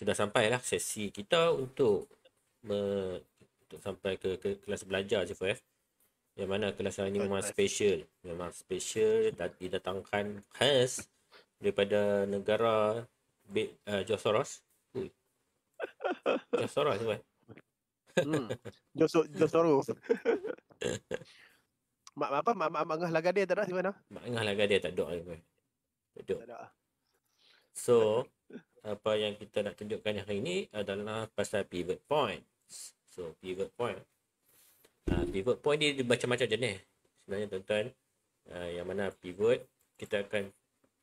sudah sampai lah sesi kita untuk, me, untuk sampai ke, ke kelas belajar je Fuef. Yang mana kelas hari ni memang special. Memang special didatangkan khas daripada negara Be, uh, George Soros. Ui. George Soros tu kan? George Soros. Mak apa? Mak Mak Ngah Lagadir tak ada di mana? Mak Ngah Lagadir tak ada. Tak ada. So, apa yang kita nak tunjukkan hari ini adalah pasal pivot point. So, pivot point. Uh, pivot point ni macam-macam jenis. Sebenarnya tuan-tuan, uh, yang mana pivot, kita akan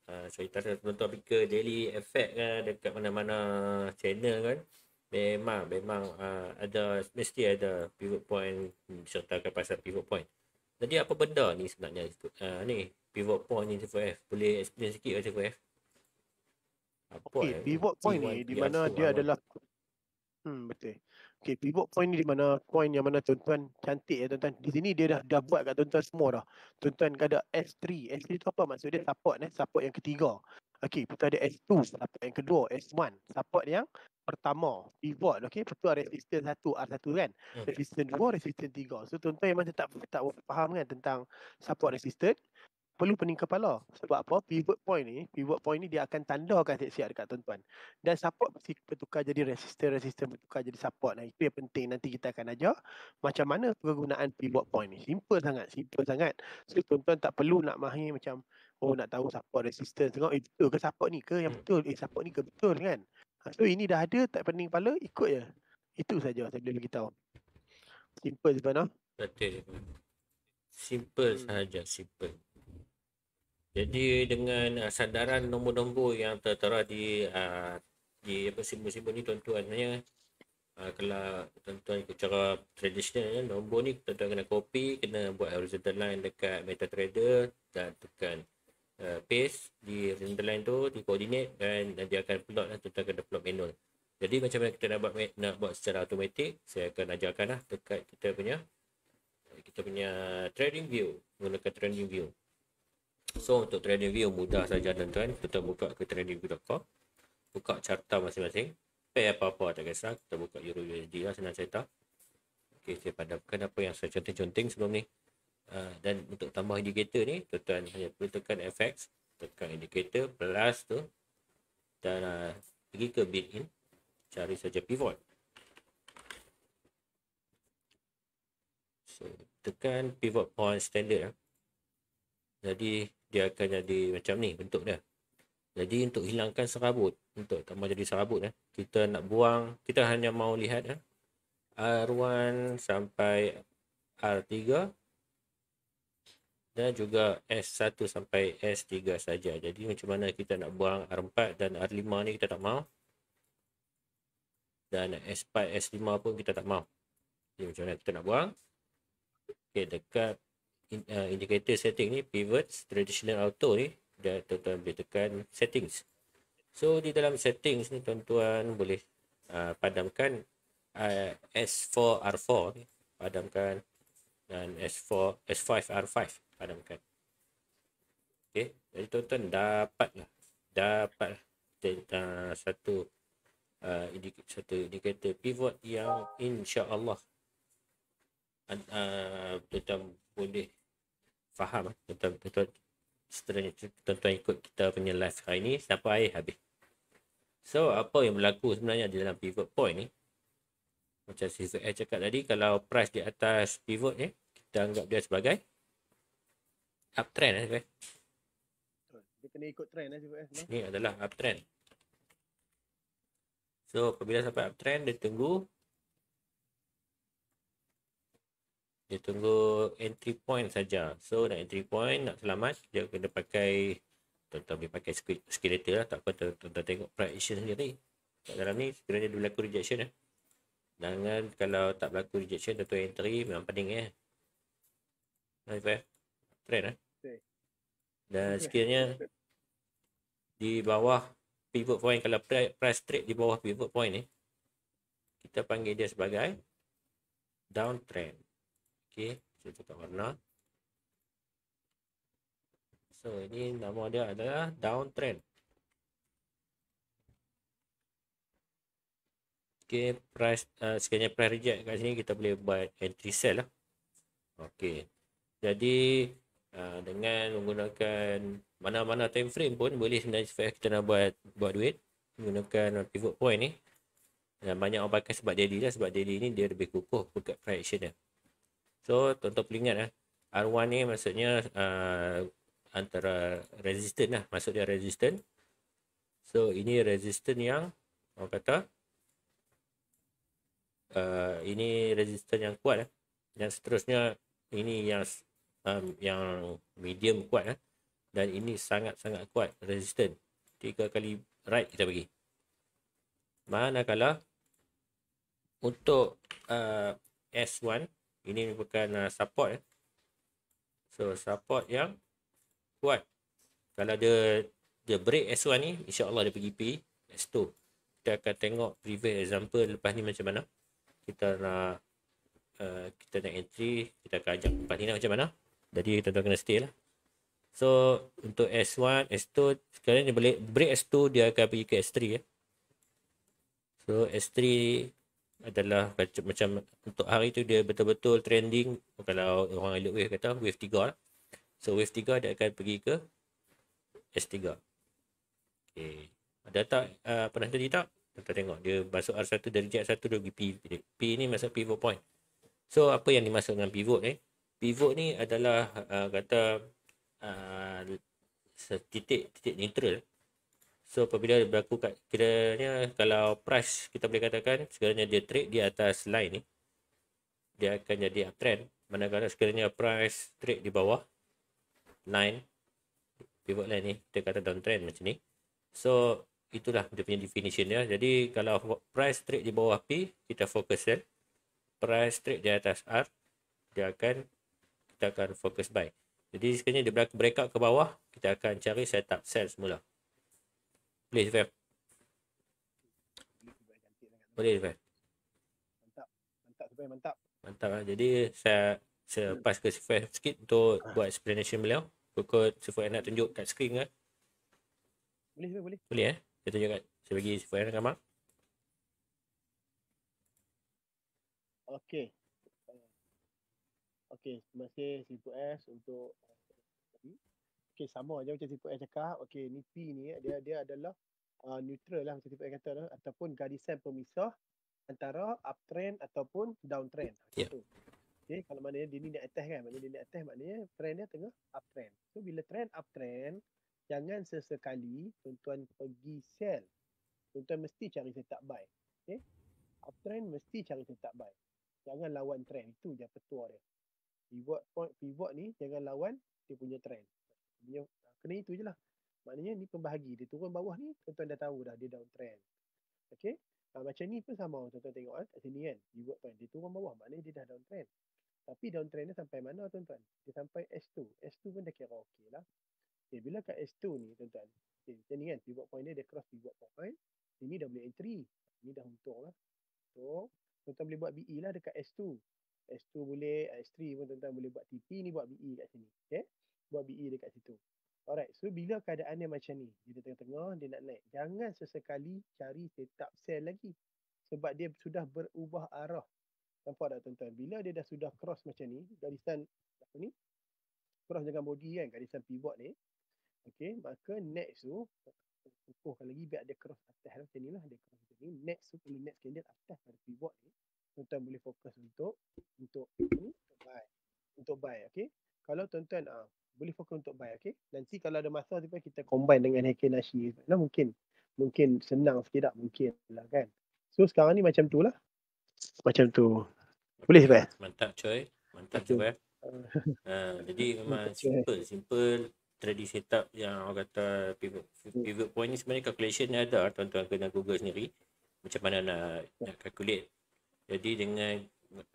uh, ah, cerita tuan-tuan pika daily effect kan dekat mana-mana channel kan. Memang, memang uh, ada, mesti ada pivot point sertakan pasal pivot point. Jadi apa benda ni sebenarnya uh, ni pivot point ni CVF? Boleh explain sikit kan apa uh, okay, eh? pivot point ni di mana dia amat. adalah hmm, betul. Okay, pivot point ni di mana point yang mana tuan-tuan cantik ya tuan-tuan. Di sini dia dah dah buat kat tuan-tuan semua dah. Tuan-tuan ada S3. S3 tu apa maksud dia? Support eh, support yang ketiga. Okay, kita ada S2, support yang kedua, S1, support yang pertama, pivot. Okay, betul resistance satu, R1 kan. Okay. Hmm. Resistance dua, resistance tiga. So, tuan-tuan yang macam tak, tak faham kan tentang support resistance, perlu pening kepala. Sebab apa? Pivot point ni, pivot point ni dia akan tandakan siap-siap dekat tuan-tuan. Dan support mesti bertukar jadi resistor, resistor bertukar jadi support. Nah, itu yang penting nanti kita akan ajar macam mana penggunaan pivot point ni. Simple sangat, simple sangat. So, tuan-tuan tak perlu nak mahir macam, oh nak tahu support resistor. Tengok, eh, betul ke support ni ke? Yang hmm. betul, eh support ni ke? Betul kan? Ha, so, ini dah ada, tak pening kepala, ikut je. Itu saja saya boleh beritahu. Simple sebenarnya. Betul. Simple sahaja, simple. Jadi dengan uh, sandaran nombor-nombor yang tertera di uh, di apa simbol-simbol ni tuan-tuan ya. Uh, kalau tuan-tuan ikut cara tradisional ya, nombor ni tuan-tuan kena copy, kena buat horizontal line dekat MetaTrader dan tekan uh, paste di horizontal line tu, di koordinat dan nanti akan plot lah, tuan-tuan kena plot manual. Jadi macam mana kita nak buat, nak buat secara automatik, saya akan ajarkan lah dekat kita punya kita punya trading view, menggunakan trading view. So untuk trading view mudah saja dan tuan Kita buka ke tradingview.com. Buka carta masing-masing. Pay apa-apa tak kisah. Kita buka Euro USD lah senang cerita. Okey saya padamkan apa yang saya contoh conteng sebelum ni. Uh, dan untuk tambah indicator ni. Tuan-tuan hanya perlu tekan FX. Tekan indicator plus tu. Dan uh, pergi ke bid in. Cari saja pivot. So tekan pivot point standard lah. Jadi dia akan jadi macam ni bentuk dia. Jadi untuk hilangkan serabut, untuk tak mahu jadi serabut eh, kita nak buang, kita hanya mahu lihat eh, R1 sampai R3 dan juga S1 sampai S3 saja. Jadi macam mana kita nak buang R4 dan R5 ni kita tak mau Dan S5, S5 pun kita tak mau. Jadi macam mana kita nak buang. Okay, dekat in, uh, indicator setting ni pivot traditional auto ni dan tuan-tuan boleh tekan settings so di dalam settings ni tuan-tuan boleh uh, padamkan uh, S4R4 ni, padamkan dan S4 S5R5 padamkan okey jadi tuan-tuan dapat lah dapat tentang satu uh, satu indikator pivot yang insya-Allah uh, tuan-tuan boleh faham eh? betul-betul seterusnya tuan-tuan ikut kita punya live hari ni siapa air habis so apa yang berlaku sebenarnya di dalam pivot point ni macam si Zoe cakap tadi kalau price di atas pivot ni kita anggap dia sebagai uptrend eh Zoe ni ikut trend eh Zoe ni adalah uptrend so apabila sampai uptrend dia tunggu dia tunggu entry point saja. So nak entry point nak selamat dia kena pakai tuan-tuan boleh pakai skeleton lah tak apa tuan tengok projection sendiri. Kat dalam ni sekiranya dia berlaku rejection eh. Jangan kalau tak berlaku rejection tuan entry memang pening eh. Nah, Ifah, train eh. Dan sekiranya di bawah pivot point kalau price trade di bawah pivot point ni eh, kita panggil dia sebagai downtrend okey saya tutup warna so ini nama dia adalah downtrend okey price uh, sekiranya price reject kat sini kita boleh buat entry sell lah okey jadi uh, dengan menggunakan mana-mana time frame pun boleh sebenarnya supaya kita nak buat buat duit menggunakan pivot point ni dan banyak orang pakai sebab daily lah sebab daily ni dia lebih kukuh dekat price action dia So tuan-tuan perlu ingat eh. R1 ni maksudnya uh, antara resistant lah. Maksudnya resistant. So ini resistant yang orang kata uh, ini resistant yang kuat lah. Eh. Dan seterusnya ini yang um, yang medium kuat lah. Dan ini sangat-sangat kuat resistant. Tiga kali right kita bagi. Manakala untuk uh, S1 ini merupakan uh, support eh. so support yang kuat kalau dia dia break S1 ni insyaAllah dia pergi P S2 kita akan tengok previous example lepas ni macam mana kita nak Uh, kita nak entry kita akan ajak tempat ni nak macam mana jadi kita tuan kena stay lah so untuk S1 S2 sekarang ni boleh break S2 dia akan pergi ke S3 ya. Eh. so S3 adalah macam, macam untuk hari tu dia betul-betul trending kalau orang elok wave kata wave 3 lah. So wave 3 dia akan pergi ke S3. Okey. Ada tak uh, pernah tadi tak? Kita tengok dia masuk R1 dari jet 1 dia pergi P. P ni masa pivot point. So apa yang dimaksud dengan pivot ni? Eh? Pivot ni adalah uh, kata uh, titik titik neutral So apabila berlaku kat kiranya kalau price kita boleh katakan sekiranya dia trade di atas line ni dia akan jadi uptrend manakala sekiranya price trade di bawah line pivot line ni kita kata downtrend macam ni. So itulah dia punya definition ya. Jadi kalau price trade di bawah P kita fokus sell. Kan, price trade di atas R dia akan kita akan fokus buy. Jadi sekiranya dia break breakout ke bawah kita akan cari setup sell semula. Boleh je, Fem. Boleh je, Mantap. Mantap, Fem. Mantap. Mantap lah. Jadi, saya, saya pass ke Sifat sikit untuk ha. buat explanation beliau. Kod-kod Sifat nak tunjuk kat skrin ke? Boleh, Fem. Boleh. Boleh, eh? Saya tunjuk kat. Saya bagi Sifat Anak gambar. Okay. Okay, terima kasih Sifat untuk okay, sama aja macam tipe yang cakap okay, ni P ni eh, dia dia adalah uh, neutral lah macam tipe yang kata lah, ataupun garisan pemisah antara uptrend ataupun downtrend ha, macam yeah. tu okay, kalau maknanya dia ni naik atas kan maknanya dia naik atas maknanya trend dia tengah uptrend so bila trend uptrend jangan sesekali tuan-tuan pergi sell tuan-tuan mesti cari setup buy okay? uptrend mesti cari setup buy jangan lawan trend itu je petua dia pivot pivot ni jangan lawan dia punya trend dia kena itu je lah. Maknanya ni pembahagi. Dia turun bawah ni, tuan-tuan dah tahu dah dia downtrend. Okay. Ha, macam ni pun sama. Tuan-tuan tengok kan kat sini kan. You kan Dia turun bawah. Maknanya dia dah downtrend. Tapi downtrend dia sampai mana tuan-tuan? Dia sampai S2. S2 pun dah kira okey lah. Okay, bila kat S2 ni tuan-tuan. Okay, macam ni kan. Pivot point dia dia cross pivot point. Ini dah boleh entry. Ini dah untung lah. So, tuan-tuan boleh buat BE lah dekat S2. S2 boleh, S3 pun tuan-tuan boleh buat TP. Ni buat BE kat sini. Okay buat BE dekat situ. Alright, so bila keadaan dia macam ni, dia tengah-tengah, dia nak naik. Jangan sesekali cari tetap sell lagi. Sebab dia sudah berubah arah. Nampak tak tuan-tuan? Bila dia dah sudah cross macam ni, garisan apa ni? Cross dengan body kan, garisan pivot ni. Okay, maka next tu, kukuhkan lagi biar dia cross atas lah, macam ni lah. Dia cross macam ni. Next tu, perlu next candle atas dari pivot ni. Tuan-tuan boleh fokus untuk, untuk, untuk buy. Untuk buy, okay? Kalau tuan-tuan, uh, boleh fokus untuk buy okey nanti kalau ada masa tiba kita combine dengan hekenashi no, mungkin mungkin senang sikit tak mungkin lah kan so sekarang ni macam tu lah macam tu boleh tak mantap coy mantap coy ha, ah, jadi memang simple simple trade set yang orang kata pivot pivot point ni sebenarnya calculation dia ada tuan-tuan kena google sendiri macam mana nak nak calculate jadi dengan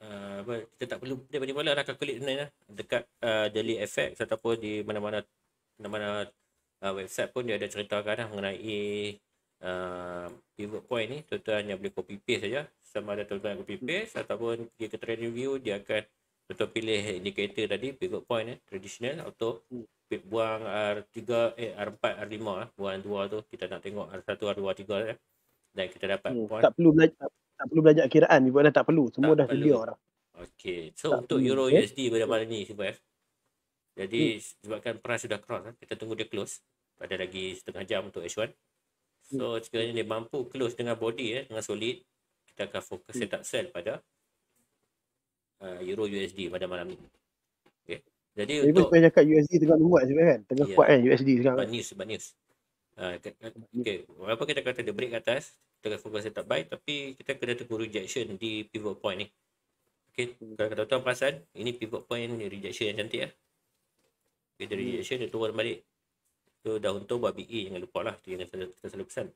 Ah, apa kita tak perlu dia banyak malah lah, calculate sebenarnya lah. dekat uh, daily effects ataupun di mana-mana mana-mana uh, website pun dia ada ceritakan lah mengenai uh, pivot point ni tuan-tuan hanya boleh copy paste saja sama ada tuan-tuan copy paste ataupun dia ke trend review dia akan tuan pilih indicator tadi pivot point hmm. eh traditional auto buang R3 eh R4 R5 lah buang dua tu kita nak tengok R1 R2 R3 lah dan kita dapat hmm, tak perlu belajar tak perlu belajar kiraan Ibu Ana tak perlu Semua tak dah sedia orang. Okay So tak untuk Euro okay. USD pada malam ni Ibu F Jadi hmm. sebabkan peran sudah cross ah, Kita tunggu dia close Pada lagi setengah jam untuk H1 So hmm. sekiranya dia mampu close dengan body eh, Dengan solid Kita akan fokus hmm. tak sell pada uh, Euro USD pada malam ni Okay jadi, Jadi untuk saya cakap USD tengah kuat sebenarnya kan. Tengah yeah. kuat kan USD sekarang. Bad news, bad news okay. Ah, walaupun kita kata dia break ke atas, kita kata fokus tetap baik. tapi kita kena tunggu rejection di pivot point ni. Okay, kalau kata tuan perasan, ini pivot point ni rejection yang cantik lah. Okay, dia hmm. rejection, dia turun balik. Tu so, dah untung buat BE, jangan lupa lah. Itu yang kita, kita selalu pesan.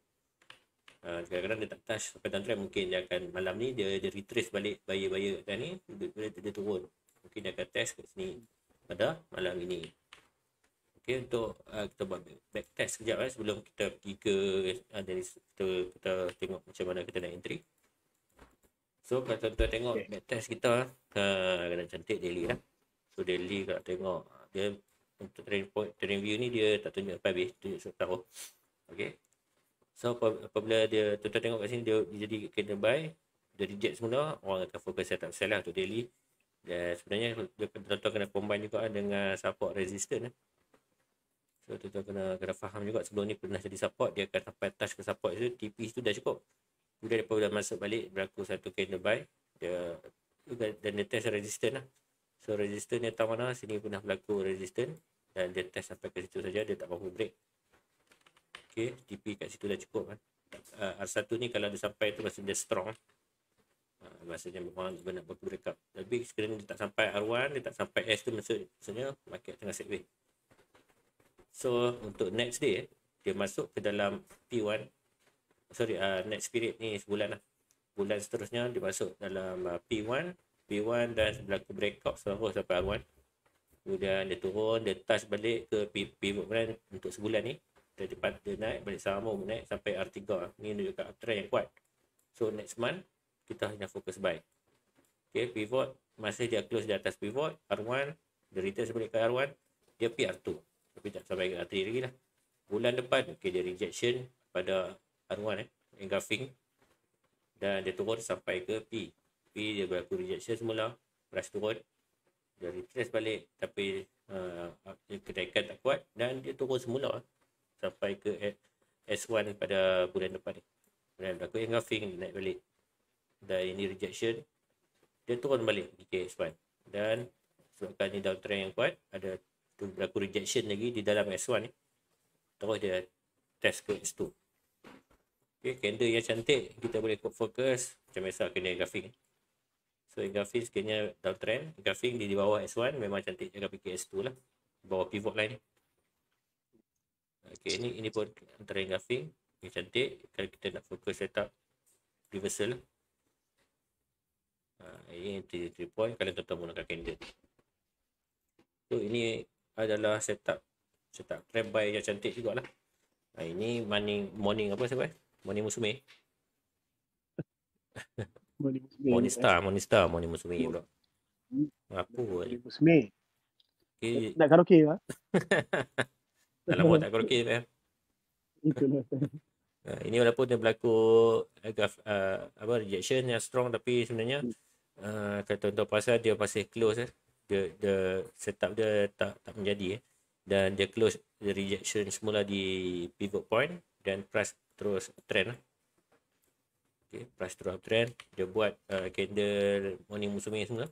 Uh, kadang-kadang dia tak touch sampai downtrend mungkin dia akan malam ni dia dia retrace balik bayar-bayar kan dia, dia, dia, turun mungkin dia akan test kat sini pada malam ini okay, untuk uh, kita buat back test sekejap eh, sebelum kita pergi ke uh, dari kita, kita tengok macam mana kita nak entry so kalau tuan-tuan tengok okay. back test kita ah, kena cantik daily lah so daily kalau tengok dia untuk training point training view ni dia tak tunjuk apa habis tunjuk satu tahu. okay. so apabila dia tuan-tuan tengok kat sini dia, jadi kena buy dia reject semula orang akan fokus saya tak bersalah untuk daily dan sebenarnya dia tuan-tuan kena combine juga dengan support resistance eh. So tu tuan kena, kena faham juga sebelum ni pernah jadi support Dia akan sampai touch ke support tu TP tu dah cukup Kemudian dia dah masuk balik berlaku satu candle buy Dia dan dia test resistant lah So resistant dia tahu mana sini pernah berlaku resistant Dan dia test sampai ke situ saja dia tak mampu break Okay TP kat situ dah cukup kan ah, R1 ni kalau dia sampai tu maksudnya dia strong ah, Maksudnya memang dia nak buat breakup Tapi sekarang dia tak sampai R1 dia tak sampai S tu maksudnya market tengah segway So untuk next day Dia masuk ke dalam P1 Sorry uh, next period ni sebulan lah Bulan seterusnya dia masuk dalam uh, P1 P1 dan sebelah break breakout selama sampai R1 Kemudian dia turun dia touch balik ke P pivot plan untuk sebulan ni Dan dia, dia naik balik sama naik sampai R3 ah, Ni dia juga uptrend yang kuat So next month kita hanya fokus baik, Okay pivot masa dia close di atas pivot R1 Dia return sebalik ke R1 Dia PR2 tapi tak sampai dekat hati lagi lah bulan depan okay, dia rejection pada aruan eh, engulfing dan dia turun sampai ke P P dia berlaku rejection semula price turun dia retrace balik tapi uh, kenaikan tak kuat dan dia turun semula eh, sampai ke S1 pada bulan depan ni dan berlaku engulfing naik balik dan ini rejection dia turun balik ke S1 dan sebabkan ini downtrend yang kuat ada tu berlaku rejection lagi di dalam S1 ni terus dia test ke S2 Okay, candle yang cantik kita boleh ikut focus macam biasa kena grafing so grafing sekiranya trend, grafing di bawah S1 memang cantik jangan fikir S2 lah di bawah pivot line Okay, ini ini pun antara yang ini cantik kalau kita nak fokus setup reversal ha, ini entry point kalau tuan-tuan menggunakan candle so ini adalah setup setup crab bike yang cantik jugalah. Ha, ini morning morning apa siapa? Eh? Morning musim musume. morning star, morning star, morning musim musume pula. Apa? Morning musim Okay. Nak karaoke lah Tak lama nak karaoke eh. Itulah. Ha, ini walaupun dia berlaku agak uh, eh, eh, apa rejection yang strong tapi sebenarnya uh, kata tuan-tuan pasal dia masih close eh the the setup dia tak tak menjadi eh. dan dia close the rejection semula di pivot point dan price terus trend lah. Okay, price terus uptrend. Dia buat uh, candle morning musumi semua.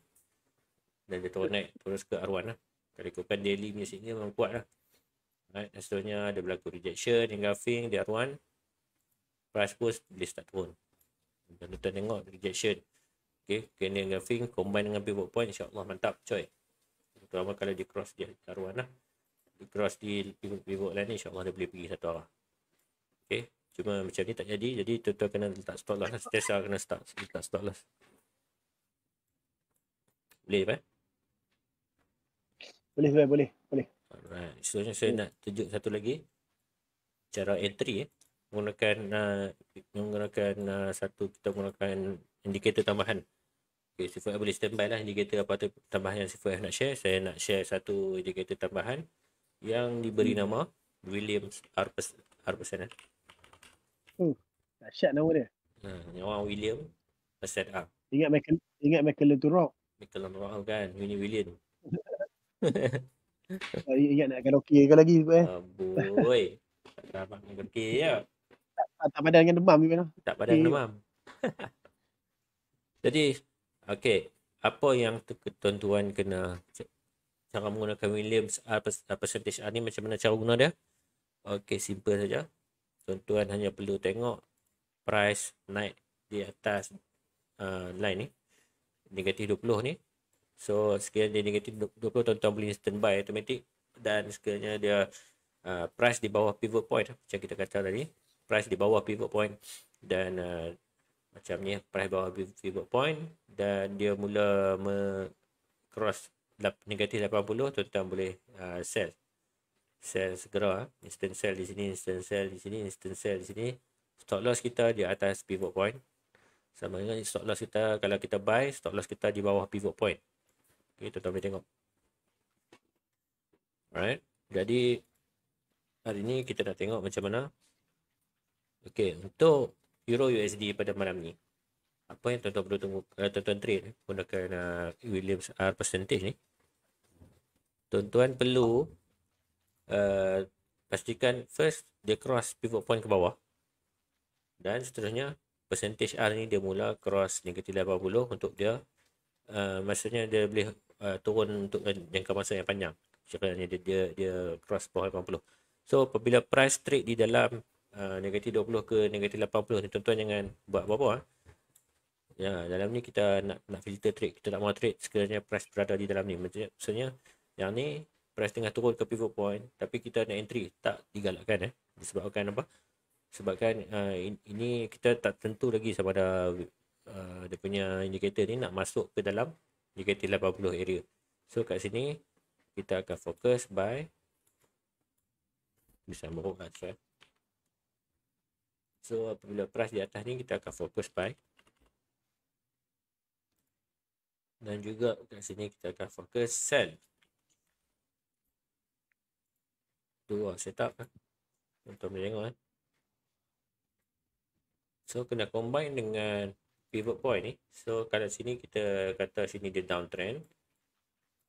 Dan dia turun naik terus ke R1 lah. Eh. Kalau ikutkan daily punya sini memang kuat lah. Eh. Right, dan seterusnya ada berlaku rejection, engulfing di R1. Price pun boleh start turun. Dan kita tengok rejection. Okay, kena dengan fing, combine dengan pivot point, insyaAllah mantap, coy. Terutama kalau di cross dia taruhan lah. Dia cross di pivot, pivot lain ni, insyaAllah dia boleh pergi satu arah. Okay, cuma macam ni tak jadi, jadi tuan-tuan kena letak stop lah. Setiap saat kena start, letak stop lah. Boleh, tak? Eh? Boleh, boleh, boleh, boleh. Alright, so saya hmm. nak tunjuk satu lagi. Cara entry eh menggunakan uh, menggunakan uh, satu kita menggunakan indikator tambahan Okay, sifat F boleh standby lah. Indikator apa tu tambahan yang sifat F nak share. Saya nak share satu indikator tambahan yang diberi hmm. nama William Arpes R persen eh. Uh, oh, tak syak nama dia. Ha, yang orang William persen R. Ingat Michael ingat Michael tu rock. Michael tu rock kan. ini William. ingat nak karaoke ke lagi sebab Boy, Aboi. Dapat karaoke ya. Tak, tak, tak padan dengan demam ni Tak padan okay. demam. Jadi Okey, apa yang tuan-tuan kena cara menggunakan Williams percentage R ni macam mana cara guna dia? Okey, simple saja. Tuan-tuan hanya perlu tengok price naik di atas uh, line ni. Negatif 20 ni. So, sekiranya dia negatif 20, tuan-tuan boleh standby automatic. Dan sekiranya dia uh, price di bawah pivot point, macam kita kata tadi. Price di bawah pivot point dan uh, macam ni price bawah pivot point dan dia mula me cross negatif 80 tuan-tuan boleh uh, sell sell segera ah. instant sell di sini instant sell di sini instant sell di sini stop loss kita di atas pivot point sama dengan stop loss kita kalau kita buy stop loss kita di bawah pivot point okey tuan-tuan boleh tengok alright jadi hari ni kita nak tengok macam mana okey untuk Euro USD pada malam ni. Apa yang tuan-tuan perlu tunggu, uh, tuan-tuan trade eh, gunakan uh, Williams R percentage ni. Tuan-tuan perlu uh, pastikan first dia cross pivot point ke bawah. Dan seterusnya percentage R ni dia mula cross negative 80 untuk dia uh, maksudnya dia boleh uh, turun untuk jangka masa yang panjang. Sekiranya dia, dia dia cross 80. So apabila price trade di dalam Ah, negatif 20 ke negatif 80 ni tuan-tuan jangan buat apa-apa ha? ya dalam ni kita nak nak filter trade kita tak mau trade sekiranya price berada di dalam ni maksudnya yang ni price tengah turun ke pivot point tapi kita nak entry tak digalakkan eh disebabkan apa sebabkan uh, ini kita tak tentu lagi sama ada uh, dia punya indicator ni nak masuk ke dalam negatif 80 area so kat sini kita akan fokus by bisa merokat saya So apabila price di atas ni kita akan fokus buy. Dan juga kat sini kita akan fokus sell. Dua setup kan. Untuk menengok kan. So kena combine dengan pivot point ni. So kalau sini kita kata sini dia downtrend.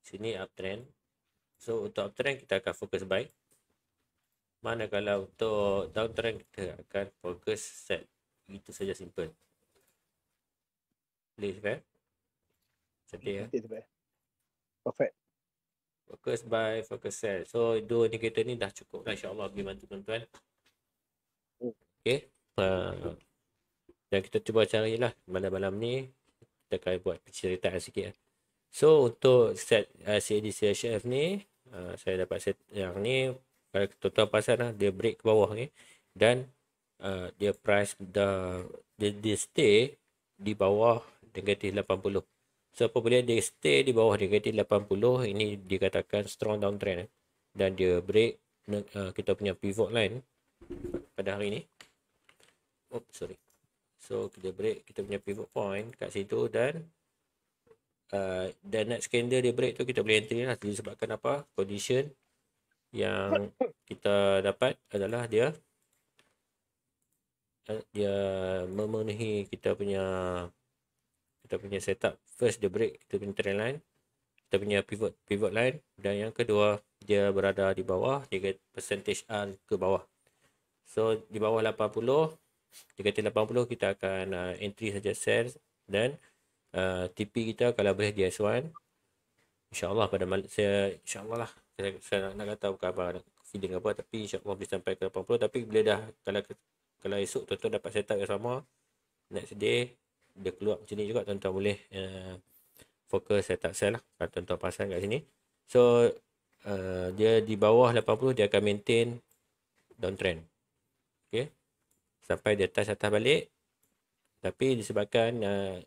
Sini uptrend. So untuk uptrend kita akan fokus baik mana kalau untuk downtrend kita akan fokus set itu saja simple. Boleh sebab? Kan? Sedih ya? Perfect. Focus by focus set. So, dua indicator ni dah cukup lah insyaAllah bagi bantu tuan-tuan. Hmm. Okay. Uh, dan kita cuba cari lah malam-malam ni. Kita akan buat penceritaan sikit. Eh. So, untuk set uh, CAD CHF ni, uh, saya dapat set yang ni uh, eh, total pasar lah dia break ke bawah ni dan uh, dia price dah dia, dia stay di bawah negatif 80 so apabila dia stay di bawah negatif 80 ini dikatakan strong downtrend eh. dan dia break uh, kita punya pivot line pada hari ni oh sorry so kita break kita punya pivot point kat situ dan dan next candle dia break tu kita boleh entry lah disebabkan apa condition yang kita dapat adalah dia eh, dia memenuhi kita punya kita punya setup first dia break kita punya trend line kita punya pivot pivot line dan yang kedua dia berada di bawah dia get percentage R ke bawah so di bawah 80 jika dia 80 kita akan uh, entry saja sell dan uh, eh, TP kita kalau boleh di S1 insyaallah pada malam saya insyaallah lah saya, saya nak, nak kata bukan apa feeling apa tapi insyaAllah boleh sampai ke 80 tapi bila dah kalau kalau esok tuan-tuan dapat set up yang sama next day dia keluar macam ni juga tuan-tuan boleh uh, fokus set up sell lah kalau tuan-tuan pasang kat sini so uh, dia di bawah 80 dia akan maintain downtrend ok sampai di atas atas balik tapi disebabkan uh,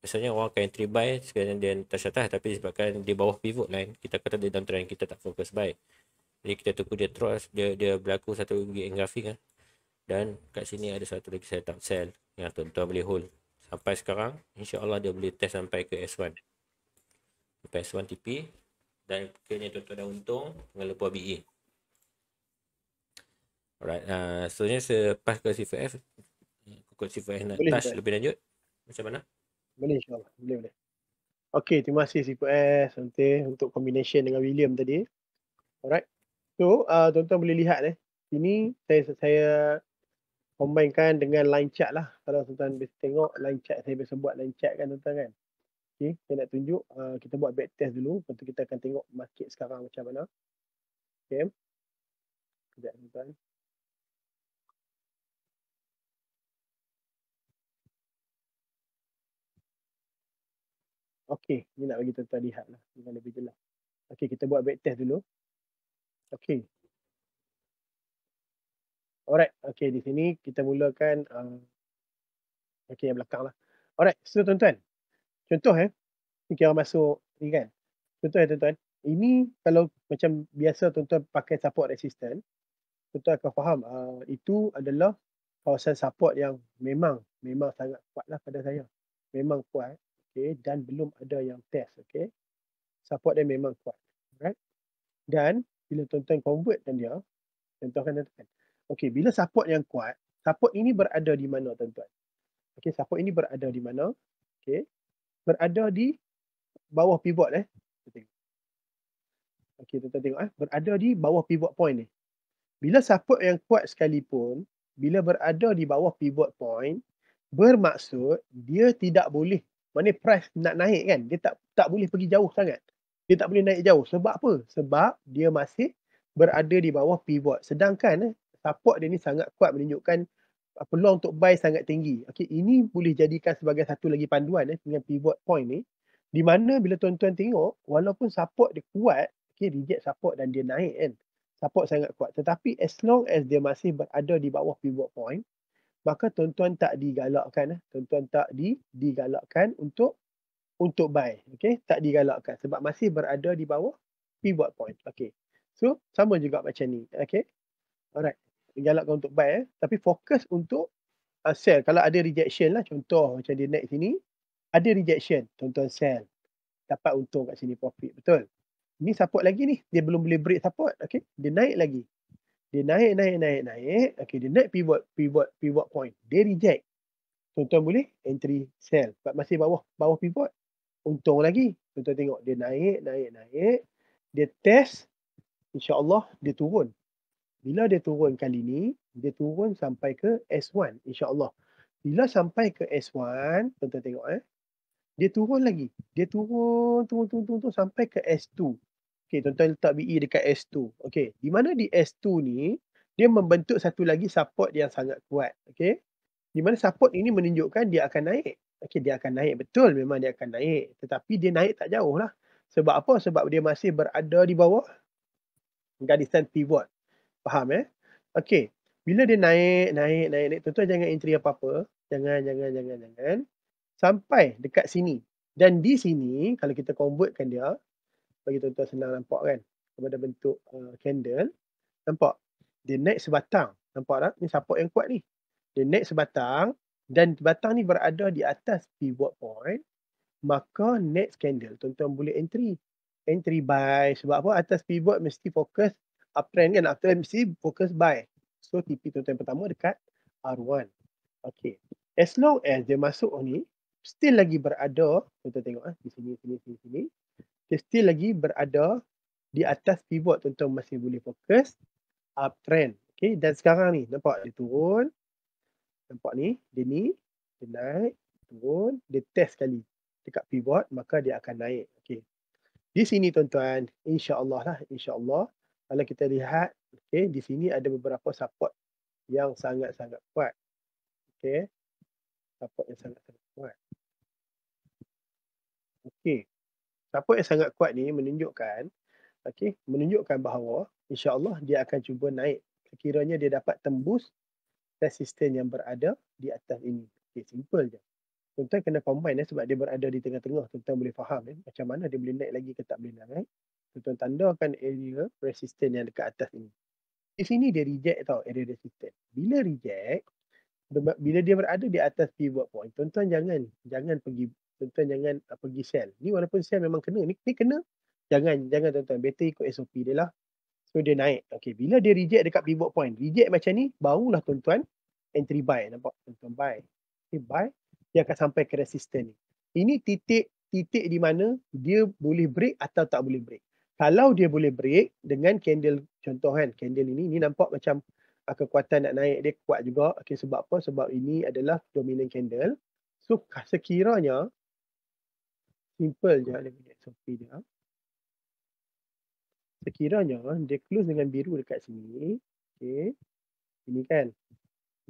biasanya orang akan entry buy sekalian dia touch atas tapi disebabkan di bawah pivot line kita kata dia downtrend kita tak fokus baik jadi kita tunggu dia terus dia dia berlaku satu lagi grafik kan lah. dan kat sini ada satu lagi saya tak sell yang tuan-tuan boleh hold sampai sekarang insyaAllah dia boleh test sampai ke S1 sampai S1 TP dan kini tuan-tuan dah untung dengan lepas BE alright uh, so ni selepas ke CVF kukul CVF nak boleh, touch tak? lebih lanjut macam mana boleh insyaAllah. Boleh boleh. Okay terima kasih CPS nanti untuk combination dengan William tadi. Alright. So uh, tuan-tuan boleh lihat eh. Sini saya saya combinekan dengan line chart lah. Kalau tuan-tuan boleh tengok line chart saya biasa buat line chart kan tuan-tuan kan. Okay saya nak tunjuk uh, kita buat back test dulu. Lepas tu kita akan tengok market sekarang macam mana. Okay. Sekejap tuan-tuan. Okay, ni nak bagi tuan-tuan lihat lah dengan lebih jelas. Okay, kita buat back test dulu. Okey. Alright, okey di sini kita mulakan uh, okey yang belakang lah. Alright, so tuan-tuan. Contoh eh, ni kira masuk ni kan. Contoh eh tuan-tuan. Ini kalau macam biasa tuan-tuan pakai support resistant, tuan-tuan akan faham uh, itu adalah kawasan support yang memang memang sangat kuat lah pada saya. Memang kuat. Eh okay, dan belum ada yang test. Okay. Support dia memang kuat. Right? Dan bila tuan-tuan convert dan dia, tuan-tuan akan tuan Okay, bila support yang kuat, support ini berada di mana tuan-tuan? Okay, support ini berada di mana? Okay. Berada di bawah pivot eh. Okay, kita tengok eh. Berada di bawah pivot point ni. Bila support yang kuat sekalipun, bila berada di bawah pivot point, bermaksud dia tidak boleh maknanya price nak naik kan dia tak tak boleh pergi jauh sangat dia tak boleh naik jauh sebab apa sebab dia masih berada di bawah pivot sedangkan eh, support dia ni sangat kuat menunjukkan ah, peluang untuk buy sangat tinggi okay ini boleh jadikan sebagai satu lagi panduan eh, dengan pivot point ni di mana bila tuan-tuan tengok walaupun support dia kuat okey reject support dan dia naik kan support sangat kuat tetapi as long as dia masih berada di bawah pivot point maka tuan-tuan tak digalakkan eh tuan-tuan tak di, digalakkan untuk untuk buy okey tak digalakkan sebab masih berada di bawah pivot point okey so sama juga macam ni okey alright digalakkan untuk buy eh tapi fokus untuk uh, sell kalau ada rejection lah contoh macam dia naik sini ada rejection tuan-tuan sell dapat untung kat sini profit betul ni support lagi ni dia belum boleh break support okey dia naik lagi dia naik naik naik naik okay dia naik pivot pivot pivot point dia reject tuan-tuan boleh entry sell sebab masih bawah bawah pivot untung lagi tuan-tuan tengok dia naik naik naik dia test insyaallah dia turun bila dia turun kali ni dia turun sampai ke S1 insyaallah bila sampai ke S1 tuan-tuan tengok eh dia turun lagi dia turun turun turun turun, turun sampai ke S2 Okay, tuan-tuan letak BE dekat S2. Okay, di mana di S2 ni, dia membentuk satu lagi support yang sangat kuat. Okay, di mana support ini menunjukkan dia akan naik. Okay, dia akan naik. Betul, memang dia akan naik. Tetapi dia naik tak jauh lah. Sebab apa? Sebab dia masih berada di bawah garisan pivot. Faham eh? Okay, bila dia naik, naik, naik, naik. Tuan-tuan jangan entry apa-apa. Jangan, jangan, jangan, jangan. Sampai dekat sini. Dan di sini, kalau kita convertkan dia, bagi tuan-tuan senang nampak kan kepada bentuk uh, candle nampak dia naik sebatang nampak tak ni support yang kuat ni dia naik sebatang dan batang ni berada di atas pivot point maka next candle tuan-tuan boleh entry entry buy sebab apa atas pivot mesti fokus uptrend kan uptrend mesti fokus buy so TP tuan-tuan pertama dekat R1 okay as long as dia masuk ni still lagi berada kita tengok ah di sini sini sini sini dia still lagi berada di atas pivot tuan-tuan masih boleh fokus uptrend. Okay. Dan sekarang ni nampak dia turun. Nampak ni dia ni dia naik turun dia test sekali dekat pivot maka dia akan naik. Okay. Di sini tuan-tuan insyaAllah lah insyaAllah kalau kita lihat okay, di sini ada beberapa support yang sangat-sangat kuat. Okay. Support yang sangat-sangat kuat. Okay siapa yang sangat kuat ni menunjukkan okey menunjukkan bahawa insyaallah dia akan cuba naik sekiranya dia dapat tembus resisten yang berada di atas ini okey simple je tuan kena combine eh, sebab dia berada di tengah-tengah tuan boleh faham eh, macam mana dia boleh naik lagi ke tak boleh naik tuan tandakan area resisten yang dekat atas ini di sini dia reject tau area resisten bila reject bila dia berada di atas pivot point tuan-tuan jangan jangan pergi tuan-tuan jangan uh, pergi sell. Ni walaupun sell memang kena. Ni, ni kena. Jangan, jangan tuan-tuan. Better ikut SOP dia lah. So dia naik. Okay, bila dia reject dekat pivot point. Reject macam ni, barulah tuan-tuan entry buy. Nampak? Tuan-tuan buy. Okay, buy. Dia akan sampai ke resistance ni. Ini titik titik di mana dia boleh break atau tak boleh break. Kalau dia boleh break dengan candle contoh kan, candle ini ni nampak macam ah, kekuatan nak naik dia kuat juga. okay sebab apa? Sebab ini adalah dominant candle. So sekiranya simple je dia punya dia. Sekiranya dia close dengan biru dekat sini. okey, Ini kan.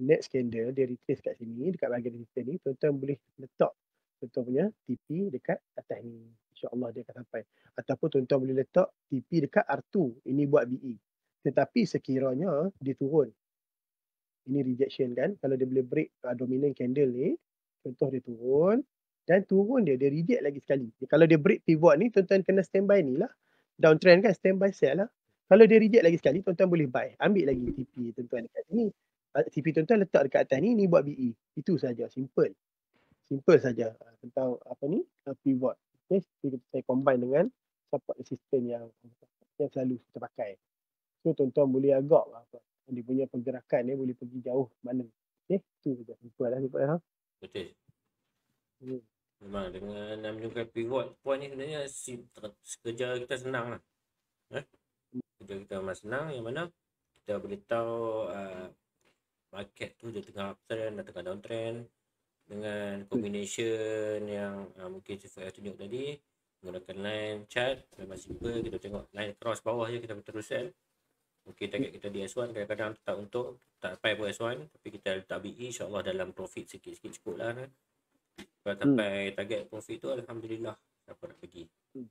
Next candle dia retrace kat sini. Dekat bahagian resistor ni. Tuan-tuan boleh letak. Tuan-tuan punya TP dekat atas ni. InsyaAllah dia akan sampai. Ataupun tuan-tuan boleh letak TP dekat R2. Ini buat BE. Tetapi sekiranya dia turun. Ini rejection kan. Kalau dia boleh break ah, dominant candle ni. Contoh dia turun dan turun dia dia reject lagi sekali. Kalau dia break pivot ni tuan-tuan kena standby ni lah. Downtrend kan standby sell lah. Kalau dia reject lagi sekali tuan-tuan boleh buy. Ambil lagi TP tuan-tuan dekat sini. Ah, TP tuan-tuan letak dekat atas ni ni buat BE. Itu saja simple. Simple saja ah, tentang apa ni ah, pivot. Okay. So, saya combine dengan support resistance yang yang selalu kita pakai. So tuan-tuan boleh agak lah, apa dia punya pergerakan ni boleh pergi jauh mana. Okay, itu saja simple lah simple lah. Okay. Hmm. Memang dengan nak menunjukkan pivot puan ni sebenarnya si, kerja kita senang lah. Eh? Kerja kita memang senang yang mana kita boleh tahu uh, market tu dia tengah uptrend dan tengah downtrend dengan combination hmm. yang uh, mungkin saya si tunjuk tadi menggunakan line chart masih juga kita tengok line cross bawah je kita berterusan mungkin target kita di S1 kadang-kadang tak untuk tak apa pun S1 tapi kita letak BE insyaAllah dalam profit sikit-sikit cukup lah kan. Kalau hmm. sampai hmm. target profit tu Alhamdulillah tak nak pergi hmm.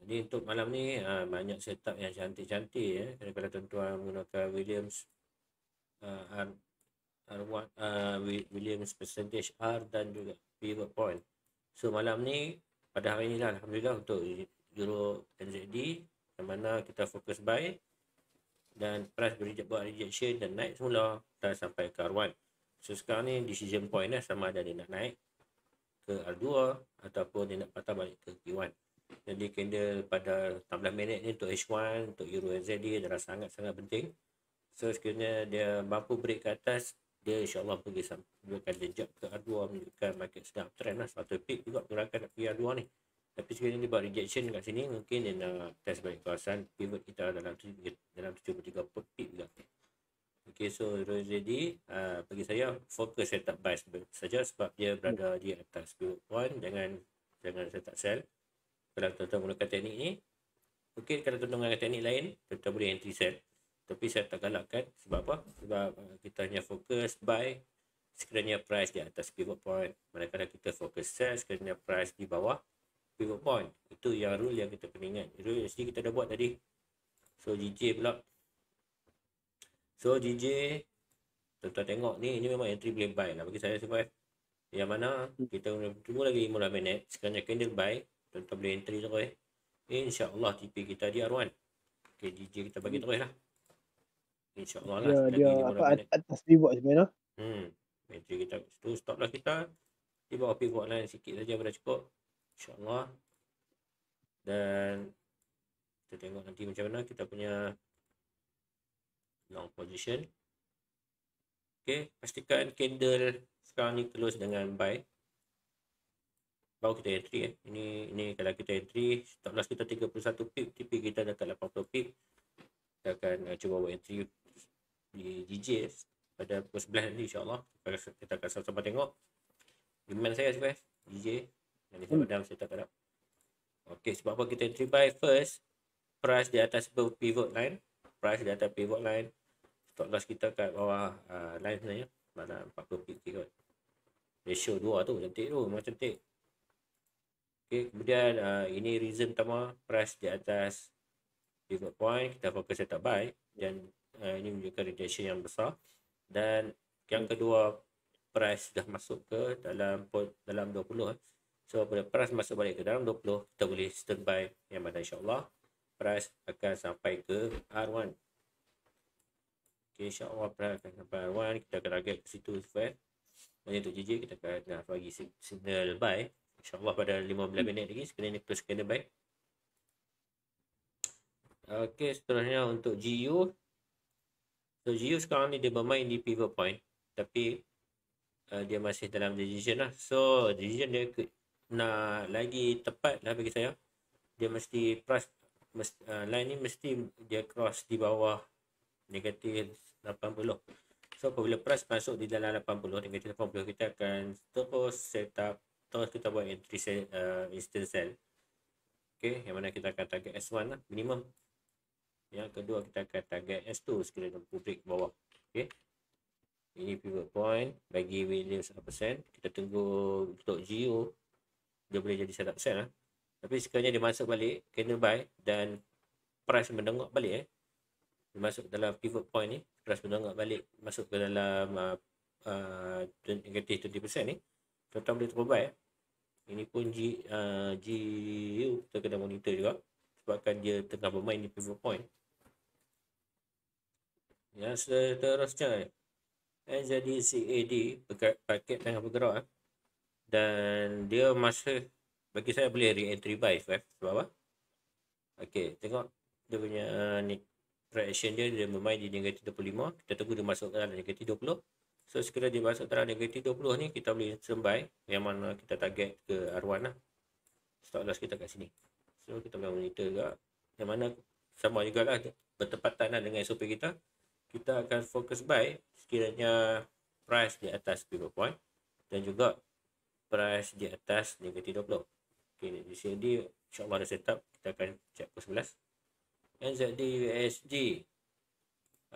Jadi untuk malam ni uh, Banyak setup yang cantik-cantik eh. Ya. Kalau, tuan-tuan menggunakan Williams uh, R, R1, uh, ah, Williams percentage R dan juga pivot point So malam ni pada hari ni lah Alhamdulillah untuk Euro NZD Yang mana kita fokus baik Dan price berijak buat rejection dan naik semula Dan sampai ke R1 So sekarang ni decision point lah sama ada dia nak naik ke R2 ataupun dia nak patah balik ke P1. Jadi candle pada 14 minit ni untuk H1, untuk Euro dia adalah sangat-sangat penting. So sekiranya dia mampu break ke atas, dia insya insyaAllah pergi sampaikan jejak ke R2 menunjukkan market sedang uptrend lah. satu tu peak juga pergerakan nak R2 ni. Tapi sekiranya dia buat rejection kat sini, mungkin dia nak test balik kawasan pivot kita dalam 7, dalam 7.3 peak juga. Okay. Okay, so Rosedi, uh, bagi saya fokus saya tak bias saja sebab dia berada di atas group one. Jangan jangan saya tak sell. Kalau tuan-tuan gunakan teknik ni, mungkin kalau tuan-tuan gunakan teknik lain, tuan-tuan boleh entry sell. Tapi saya tak galakkan sebab apa? Sebab uh, kita hanya fokus buy sekiranya price di atas pivot point. Manakala kita fokus sell sekiranya price di bawah pivot point. Itu yang rule yang kita kena ingat. Rule yang kita dah buat tadi. So, GJ pula So DJ Tuan-tuan tengok ni Ini memang entry boleh buy lah Bagi saya sebab Yang mana Kita tunggu lagi 5 minit Sekarang candle buy Tuan-tuan boleh entry terus eh. InsyaAllah TP kita di R1 Okay DJ kita bagi terus lah InsyaAllah lah ya, Dia, dia atas pivot sebenarnya Hmm Entry kita tu stop lah kita Di bawah pivot lain sikit saja Dah cukup InsyaAllah Dan Kita tengok nanti macam mana Kita punya long position. Okay, pastikan candle sekarang ni close dengan buy. Baru kita entry eh. Ini, ini kalau kita entry, stop loss kita 31 pip, TP kita dekat 80 pip. Kita akan uh, cuba buat entry di GJS pada pukul 11 nanti insyaAllah. Kita akan sama-sama tengok. Demand saya sebab DJ. Nanti saya padam, saya tak padam. Okay, sebab apa kita entry buy first. Price di atas pivot line. Price di atas pivot line stop loss kita kat bawah uh, ah, live ni ya. Mana 40 pip kot. Ratio 2 tu cantik tu memang cantik. Okey, kemudian uh, ini reason pertama price di atas pivot point kita fokus saya tak buy dan uh, ini menunjukkan rejection yang besar dan yang kedua price dah masuk ke dalam dalam 20 eh. So bila price masuk balik ke dalam 20 kita boleh buy yang mana insyaAllah price akan sampai ke R1. Okay, insyaAllah pelan akan sampai awal Kita akan target ke situ sebab Macam tu jejik kita akan nak bagi signal by InsyaAllah pada 15 minit lagi Sekiranya ke sekiranya by Okay, seterusnya untuk GU So GU sekarang ni dia bermain di pivot point Tapi uh, dia masih dalam decision lah So decision dia ke, nak lagi tepat lah bagi saya Dia mesti press mesti, uh, line ni mesti dia cross di bawah negatif 80 so apabila price masuk di dalam 80 dengan 80 kita akan terus set up terus kita buat entry sell, uh, instant sell ok yang mana kita akan target S1 lah minimum yang kedua kita akan target S2 sekiranya publik bawah ok ini pivot point bagi Williams apa sen kita tunggu untuk geo dia boleh jadi setup sen lah tapi sekiranya dia masuk balik candle buy dan price mendengok balik eh dia masuk dalam pivot point ni kelas menonggak balik masuk ke dalam negatif uh, uh, 20% ni tuan-tuan boleh terubat ya eh. ini pun G, uh, G kita kena monitor juga sebabkan dia tengah bermain di pivot point yang seterusnya eh. NZDCAD paket tengah bergerak eh. dan dia masa bagi saya boleh re-entry buy eh. sebab apa? Okey, tengok dia punya uh, ni Right action dia, dia bermain di negatif 25. Kita tunggu dia masuk ke dalam negatif 20. So, sekiranya dia masuk ke dalam negatif 20 ni, kita boleh sembai eh, yang mana kita target ke arwan lah. Stop loss kita kat sini. So, kita boleh monitor juga. Yang mana sama juga jugalah bertepatan lah dengan SOP kita. Kita akan fokus buy sekiranya price di atas pivot point dan juga price di atas negatif 20. Okay, di sini insyaAllah dah set up. Kita akan check ke 11. NZD USD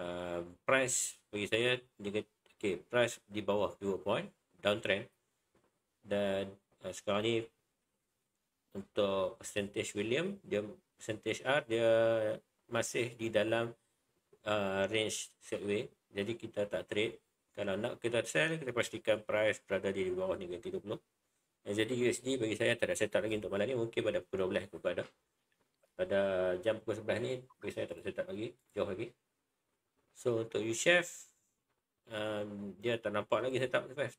uh, price bagi saya dia okay, price di bawah 2 point downtrend dan uh, sekarang ni untuk percentage William dia percentage R dia masih di dalam uh, range sideway jadi kita tak trade kalau nak kita sell kita pastikan price berada di bawah 3.30 jadi USD bagi saya tak ada setup lagi untuk malam ni mungkin pada pukul 12 kepada pada jam pukul sebelah ni bagi saya tak set lagi jauh lagi so untuk you chef um, dia tak nampak lagi saya tak nampak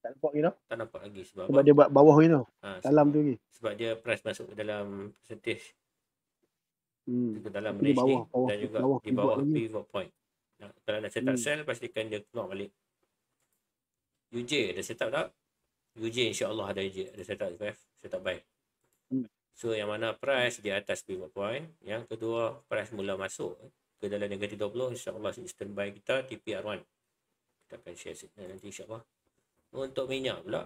tak nampak lagi you know? tak nampak lagi sebab, sebab dia buat bawah you know ha, dalam tu lagi sebab dia press masuk ke dalam percentage hmm. ke dalam range bawah, bawah, dan juga bawah, di bawah pivot, pivot point nah, kalau nak set hmm. sell pastikan dia keluar balik UJ ada set tak? UJ insyaAllah ada UJ ada set up UF baik. Hmm. So yang mana price di atas pivot point. Yang kedua price mula masuk eh, ke dalam negatif 20. InsyaAllah sistem buy kita TPR1. Kita akan share signal nanti insyaAllah. Untuk minyak pula.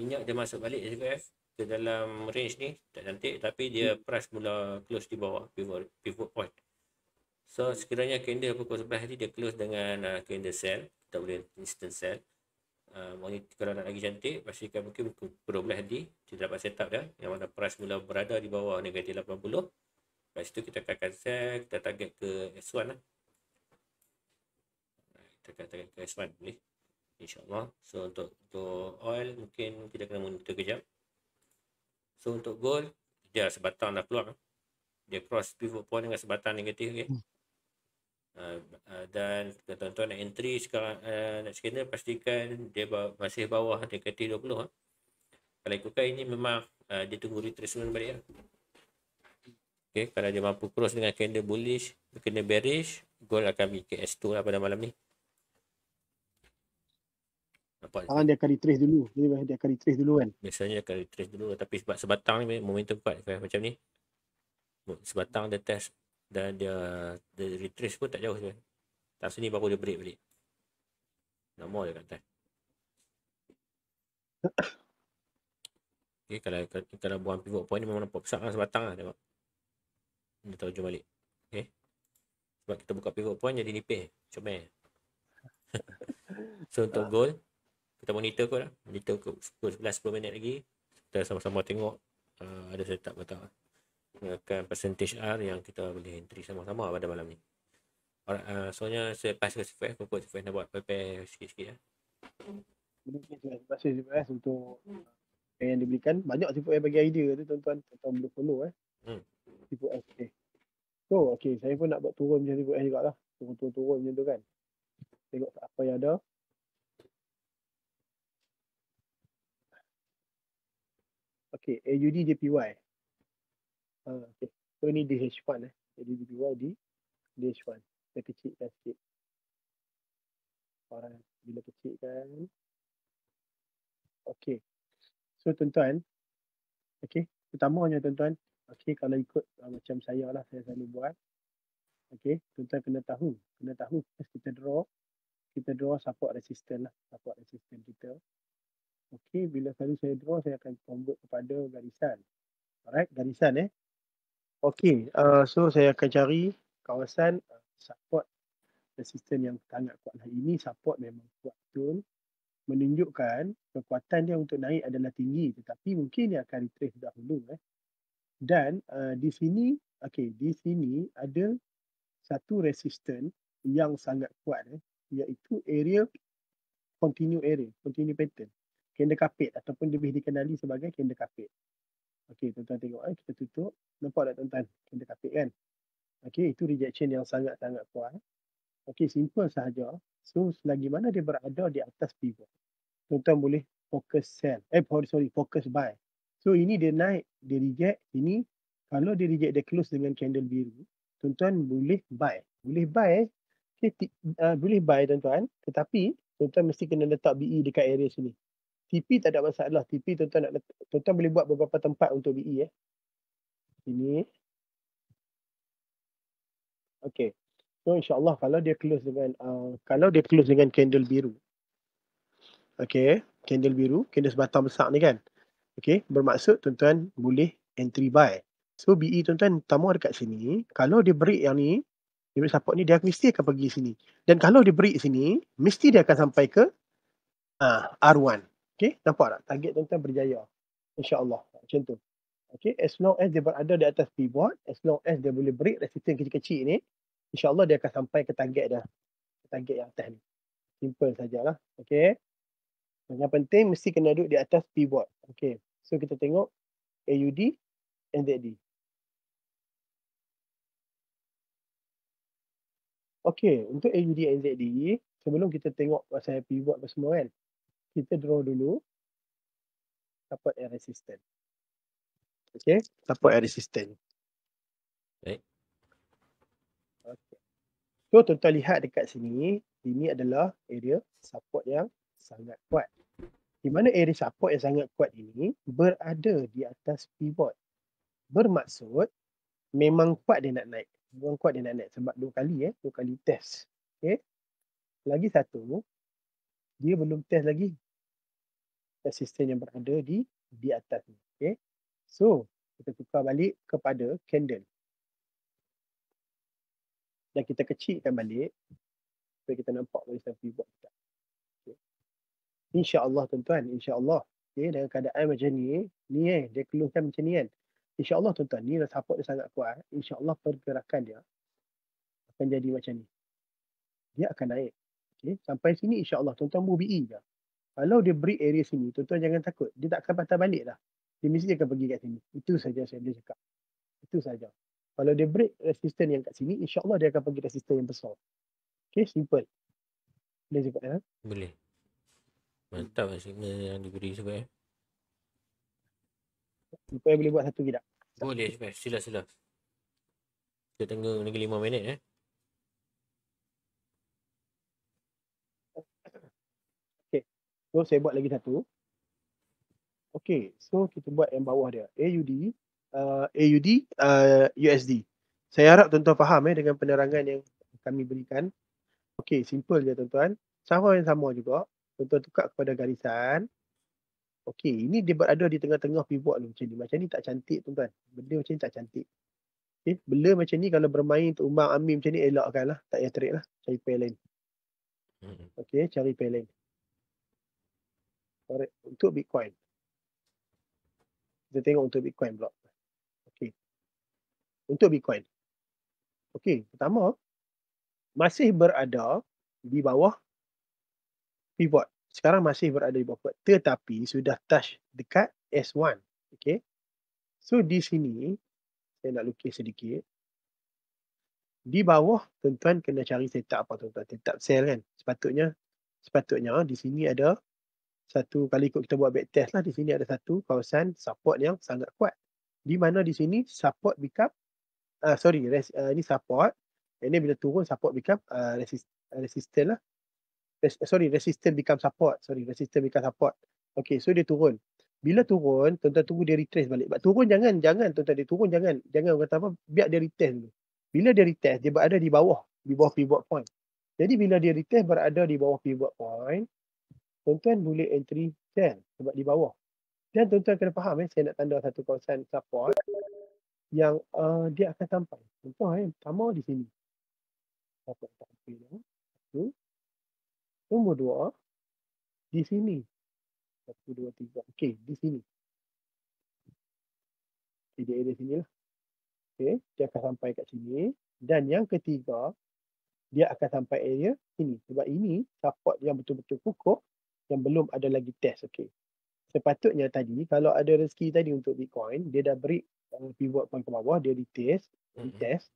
Minyak dia masuk balik SPF eh, ke dalam range ni tak cantik tapi dia price mula close di bawah pivot, pivot point so sekiranya candle pukul sebelah hari dia close dengan uh, candle sell kita boleh instant sell Ah, wanita, kalau nak lagi cantik, pastikan mungkin pukul 12 nanti kita dapat set up dah. Kan? Yang mana price mula berada di bawah negatif 80. Lepas tu kita akan sell, kita target ke S1 lah. Kita akan target ke S1 boleh. InsyaAllah. So untuk, untuk oil mungkin kita kena monitor kejap. So untuk gold, dia sebatang dah keluar. Dia cross pivot point dengan sebatang negatif. Okay. Hmm. Ah, ah, dan tuan-tuan nak entry sekarang uh, nak scanner pastikan dia ba- masih bawah negatif 20 ha? kalau ikutkan ini memang uh, dia tunggu retracement balik ya? Okay, kalau dia mampu cross dengan candle bullish kena bearish gold akan ke S2 lah pada malam ni Apa? ah, dia akan retrace dulu. Dia, dia akan retrace dulu kan. Biasanya akan retrace dulu. Tapi sebab sebatang ni momentum kuat macam ni. Sebatang dia test dan dia dia retrace pun tak jauh sangat tak sini baru dia break balik nama dia kat atas Okay, kalau kalau buang pivot point ni memang nampak besar lah sebatang lah tengok. Dia tahu jumpa balik. Okay. Sebab kita buka pivot point jadi nipis. Cuma so untuk goal, kita monitor kot lah. Monitor kot 11-10 minit lagi. Kita sama-sama tengok uh, ada setup ke tak akan percentage R yang kita boleh entry sama-sama pada malam ni. Alright, uh, soalnya selepas ke CFS, pokok CFS nak buat prepare sikit-sikit ya. Terima kasih CFS untuk uh, yang diberikan. Banyak CFS bagi idea tu tuan-tuan. Tuan-tuan boleh follow eh. Hmm. CFS okay. Eh. So, okay. Saya pun nak buat turun macam CFS juga lah. Turun-turun macam tu kan. Tengok apa yang ada. Okey AUD JPY. Ah, okay. So ni DH1 eh. Jadi DY di DH1. Kita kecilkan sikit. Orang bila kecilkan. Okay. So tuan-tuan. Okay. Pertamanya tuan-tuan. Okay kalau ikut uh, macam saya lah saya selalu buat. Okay. Tuan-tuan kena tahu. Kena tahu. Kita draw. Kita draw support resistance lah. Support resistance kita. Okay. Bila selalu saya draw saya akan convert kepada garisan. Alright. Garisan eh. Okay, uh, so saya akan cari kawasan uh, support resisten yang sangat kuat hari ini. Support memang kuat betul. Menunjukkan kekuatan dia untuk naik adalah tinggi. Tetapi mungkin dia akan retrace dahulu. Eh. Dan uh, di sini, okay, di sini ada satu resisten yang sangat kuat. Eh, iaitu area continue area, continue pattern. Candle carpet ataupun lebih dikenali sebagai candle carpet. Okey, tuan-tuan tengok eh, kita tutup. Nampak tak tuan-tuan? Kita tapik kan? Okey, itu rejection yang sangat-sangat kuat. Okey, simple sahaja. So, selagi mana dia berada di atas pivot, tuan-tuan boleh focus sell. Eh, sorry, focus buy. So, ini dia naik, dia reject. Ini, kalau dia reject, dia close dengan candle biru. Tuan-tuan boleh buy. Boleh buy, okay, eh? uh, boleh buy tuan-tuan. Tetapi, tuan-tuan mesti kena letak BE dekat area sini. TP tak ada masalah. TP tuan-tuan nak tuan-tuan boleh buat beberapa tempat untuk BE eh. Sini. okay. So insya-Allah kalau dia close dengan uh, kalau dia close dengan candle biru. okay. candle biru, candle sebatang besar ni kan. Okay, bermaksud tuan-tuan boleh entry buy. So BE tuan-tuan tamu dekat sini, kalau dia break yang ni, dia boleh support ni, dia mesti akan pergi sini. Dan kalau dia break sini, mesti dia akan sampai ke uh, R1. Okay, nampak tak? Target tentang berjaya. InsyaAllah. Macam tu. Okay, as long as dia berada di atas pivot, as long as dia boleh break resistance kecil-kecil ni, insyaAllah dia akan sampai ke target dah. Ke target yang atas ni. Simple sajalah. Okay. Yang penting mesti kena duduk di atas pivot. Okay. So kita tengok AUD, NZD. Okay, untuk AUD, NZD, sebelum kita tengok pasal pivot apa semua kan kita draw dulu support and resistance. Okay, support and resistance. Baik. Okay. So, tuan-tuan lihat dekat sini, ini adalah area support yang sangat kuat. Di mana area support yang sangat kuat ini berada di atas pivot. Bermaksud, memang kuat dia nak naik. Memang kuat dia nak naik sebab dua kali, eh, dua kali test. Okay. Lagi satu, dia belum test lagi resistance yang berada di di atas ni. Okay. So, kita tukar balik kepada candle. Dan kita kecilkan balik supaya kita nampak dari sampai buat kita. Okay. InsyaAllah tuan-tuan, insyaAllah. Okay, dengan keadaan macam ni, ni eh, dia keluhkan macam ni kan. InsyaAllah tuan-tuan, ni rasa support dia sangat kuat. Eh. InsyaAllah pergerakan dia akan jadi macam ni. Dia akan naik. Okay. Sampai sini insyaAllah tuan-tuan mubi'i e je kalau dia break area sini, tuan-tuan jangan takut. Dia tak akan patah balik lah. Dia mesti akan pergi kat sini. Itu saja saya boleh cakap. Itu saja. Kalau dia break resistance yang kat sini, insyaAllah dia akan pergi resistance yang besar. Okay, simple. Boleh cakap ya? Boleh. Mantap lah signal yang diberi sebab ya. Supaya boleh buat satu tidak? Boleh, sila-sila. Kita tengok lagi lima minit eh. So saya buat lagi satu. Okay, so kita buat yang bawah dia. AUD, uh, AUD, uh, USD. Saya harap tuan-tuan faham eh dengan penerangan yang kami berikan. Okay, simple je tuan-tuan. Sama yang sama juga. Tuan-tuan tukar kepada garisan. Okay, ini dia berada di tengah-tengah pivot ni macam ni. Macam ni tak cantik tuan-tuan. Benda macam ni tak cantik. Okay, benda macam ni kalau bermain untuk umang amin macam ni elakkan lah. Tak payah trade lah. Cari pair lain. Hmm. Okay, cari pair lain korek untuk Bitcoin. Kita tengok untuk Bitcoin pula. Okey. Untuk Bitcoin. Okey, pertama masih berada di bawah pivot. Sekarang masih berada di bawah pivot tetapi sudah touch dekat S1. Okey. So di sini saya nak lukis sedikit. Di bawah tuan-tuan kena cari setup apa tuan-tuan. Setup sell kan. Sepatutnya sepatutnya di sini ada satu kali ikut kita buat back test lah di sini ada satu kawasan support yang sangat kuat. Di mana di sini support become uh, sorry res, uh, ini support ini bila turun support become uh, resist, resistant lah. Res, sorry resistant become support. Sorry resistant become support. Okay so dia turun. Bila turun tuan-tuan tunggu dia retrace balik. But turun jangan jangan tuan-tuan dia turun jangan. Jangan kata apa biar dia retrace dulu. Bila dia retrace dia berada di bawah di bawah pivot point. Jadi bila dia retrace berada di bawah pivot point tuan-tuan boleh entry sell sebab di bawah. Dan tuan-tuan kena faham eh, saya nak tanda satu kawasan support eh, yang uh, dia akan sampai. Contoh eh, sama di sini. Support sampai ni. Satu. Nombor dua. Di sini. Satu, dua, tiga. Okey, di sini. Jadi ada di sini lah. Okey, dia akan sampai kat sini. Dan yang ketiga, dia akan sampai area sini. Sebab ini support yang betul-betul kukuh. -betul yang belum ada lagi test okay. sepatutnya tadi kalau ada rezeki tadi untuk bitcoin dia dah beri uh, pivot point ke bawah dia di test mm-hmm. test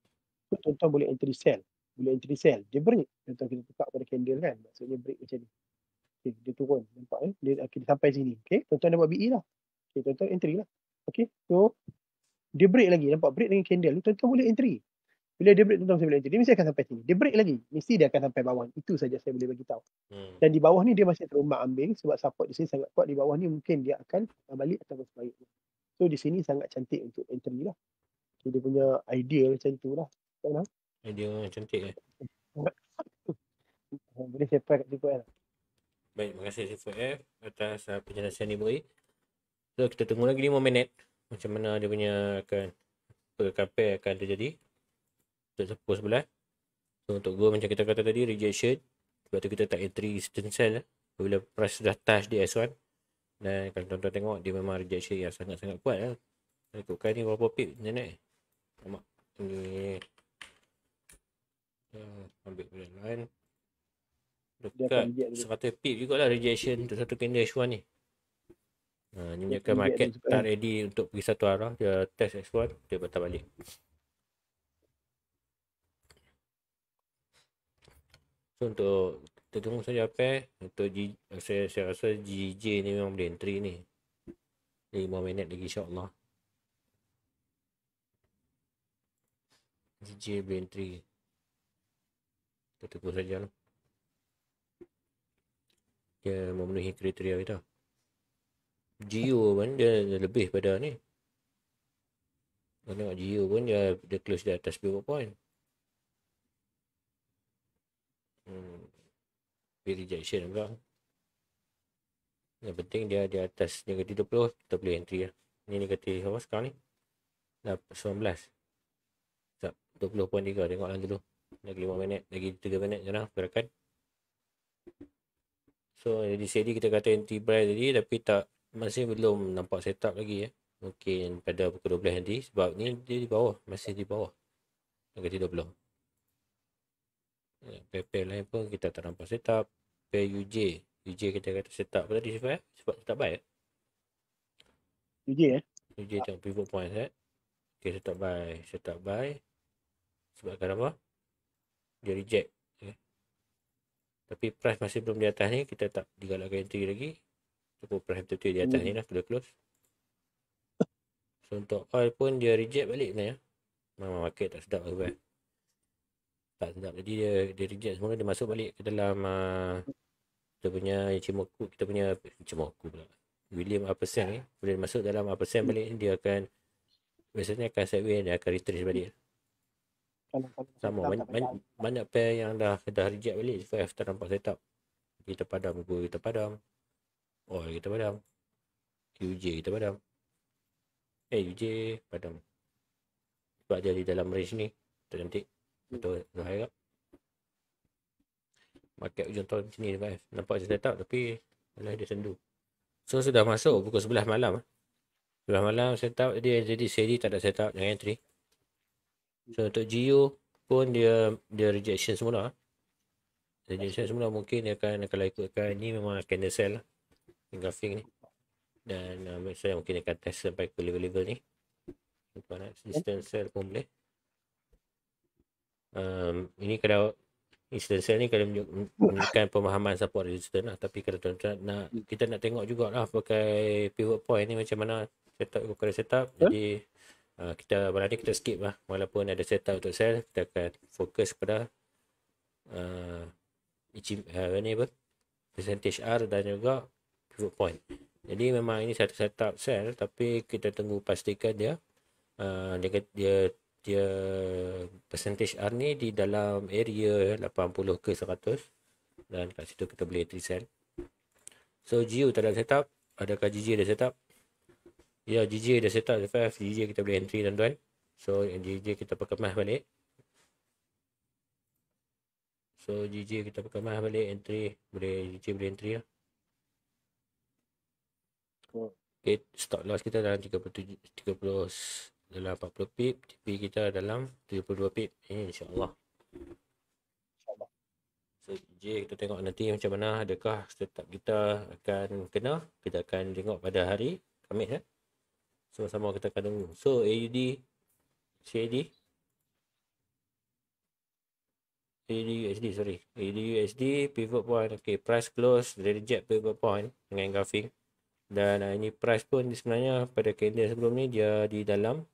tu tuan-tuan boleh entry sell boleh entry sell dia beri tuan-tuan kita tukar pada candle kan maksudnya break macam ni okey dia turun nampak eh dia okay, sampai sini okay. tuan-tuan dah buat BE lah okey tuan-tuan entry lah okay. so dia break lagi nampak break dengan candle tuan-tuan boleh entry bila dia break tentang civil dia mesti akan sampai sini. Dia break lagi, mesti dia akan sampai bawah. Itu saja saya boleh bagi tahu. Hmm. Dan di bawah ni dia masih terumbang ambing sebab support di sini sangat kuat. Di bawah ni mungkin dia akan balik atau sebaliknya. So di sini sangat cantik untuk entry lah. So, dia punya idea macam tu lah. Tak nak? Idea cantik eh. boleh siapa kat Super eh? Lah. Baik, terima kasih Super eh, atas uh, penjelasan ni So kita tunggu lagi lima minit. Macam mana dia punya akan perkapai akan terjadi untuk support sebelah so untuk go macam kita kata tadi rejection sebab tu kita tak entry instant cell lah. bila press dah touch di S1 dan kalau tuan-tuan tengok dia memang rejection yang sangat-sangat kuat lah saya ikutkan ni berapa pip ni ni amat ni ambil pula lain dekat 100 pip lah rejection untuk satu candle S1 ni Ha, ni menunjukkan market tak ready untuk pergi satu arah dia test s 1 dia patah balik So untuk kita tunggu saja apa untuk G, saya saya rasa GJ ni memang boleh entry ni. 5 minit lagi insya-Allah. GJ boleh entry. Kita tunggu saja lah. Dia memenuhi kriteria kita. GIO pun dia lebih pada ni. Kalau tengok Geo pun dia, dia close di atas 2 point hmm, Weight rejection juga Yang penting dia di atas negatif 20 Kita boleh entry lah Ni negatif apa sekarang ni Dah 19 Sekejap 20.3 tengok lah dulu Lagi 5 minit Lagi 3 minit je lah Perakan So jadi sini kita kata entry price tadi Tapi tak Masih belum nampak setup lagi ya eh. Mungkin pada pukul 12 nanti Sebab ni dia di bawah Masih di bawah Negatif 20 paper lain pun kita tak nampak setup pair UJ UJ kita kata setup apa tadi sifat sebab tak baik UJ eh UJ tak eh? pivot point set eh? okay, setup by setup by sebab kenapa dia reject okay. Eh? tapi price masih belum di atas ni kita tak digalakkan entry lagi cukup price betul-betul di atas hmm. ni lah sudah close so untuk oil pun dia reject balik sebenarnya memang market tak sedap lah sebab tak sedap jadi dia dia reject semua dia masuk balik ke dalam uh, kita punya cimoku, kita punya cimoku. pula William apa sen ni bila dia masuk dalam apa sen balik dia akan biasanya akan sideway dia akan retrace balik sama banyak, banyak, banyak pair yang dah dah reject balik sebab after nampak setup kita padam gua kita padam oh kita padam QJ kita padam eh UJ padam sebab dia di dalam range ni tak cantik betul saya harap market hujung tahun macam ni guys nampak macam tetap tapi malah dia sendu so sudah masuk pukul 11 malam ah. Sebelah malam setup dia jadi seri tak ada setup jangan entry. So untuk Geo pun dia dia rejection semula. Ah. Rejection semula mungkin dia akan kalau ikutkan ni memang akan dia sell lah. Grafik ni. Dan uh, saya mungkin dia akan test sampai ke level-level ni. Untuk nak sell pun boleh um, ini kalau incidental ni kalau menunjukkan pemahaman support resistant lah tapi kalau tuan-tuan nak hmm. kita nak tengok jugalah pakai pivot point ni macam mana setup kalau setup huh? jadi uh, kita malam ni kita skip lah walaupun ada setup untuk sell kita akan fokus pada uh, uh, eh, ini eh, apa percentage R dan juga pivot point jadi memang ini satu setup sell tapi kita tunggu pastikan dia uh, dia, dia dia percentage R ni di dalam area 80 ke 100 dan kat situ kita boleh entry sell so GU tak ada setup adakah GG ada setup ya GG ada setup GG kita boleh entry dan tuan so GG kita perkemas balik so GG kita perkemas balik entry boleh GG boleh entry lah okay, stop loss kita dalam 37, 30 adalah 40 pip TP kita dalam 32 pip eh, insyaAllah J kita tengok nanti macam mana adakah setup kita akan kena kita akan tengok pada hari Khamis eh? so sama kita akan tunggu so AUD CAD AUD USD sorry AUD USD pivot point okay, price close dari jet pivot point dengan grafik dan uh, ini price pun sebenarnya pada candle sebelum ni dia di dalam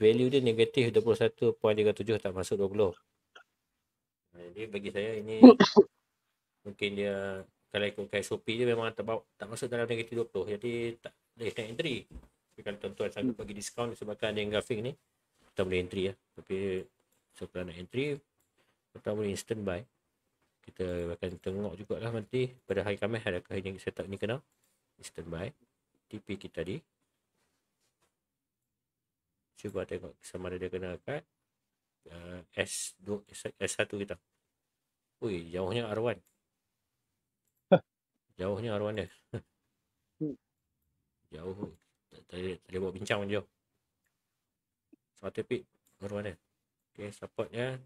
value dia negatif 21.37 tak masuk 20. Jadi bagi saya ini mungkin dia kalau ikutkan SOP dia memang tak, bawa, tak masuk dalam negatif 20. Jadi tak ada naik entry. Tapi kalau tuan-tuan sanggup bagi diskaun disebabkan dengan grafik ni, tak boleh entry lah. Tapi so nak entry, kita boleh instant buy. Kita akan tengok jugalah nanti pada hari Khamis adakah yang setup ni kenal Instant buy. TP kita di cuba tengok sama ada dia kena kat uh, S2, S1 kita. Ui, jauhnya r Jauhnya r dia. Hmm. jauh. Tadi boleh buat bincang je. Satu tepi r dia. Okay, supportnya.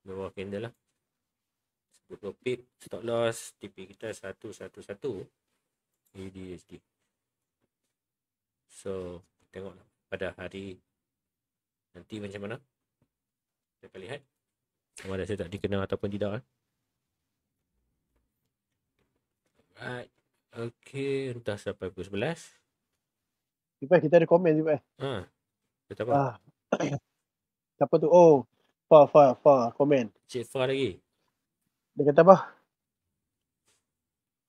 Dia bawah candle lah. 10 pip, stop loss, TP kita 111 ADHD. So, tengoklah pada hari Nanti macam mana Kita akan lihat Sama ada saya tak dikenal ataupun tidak eh? Alright Okay Entah sampai pukul 11 siapa kita ada komen siapa Ha kita apa ah. Siapa tu Oh Fa Fa Fa Komen Cik Fa lagi Dia kata apa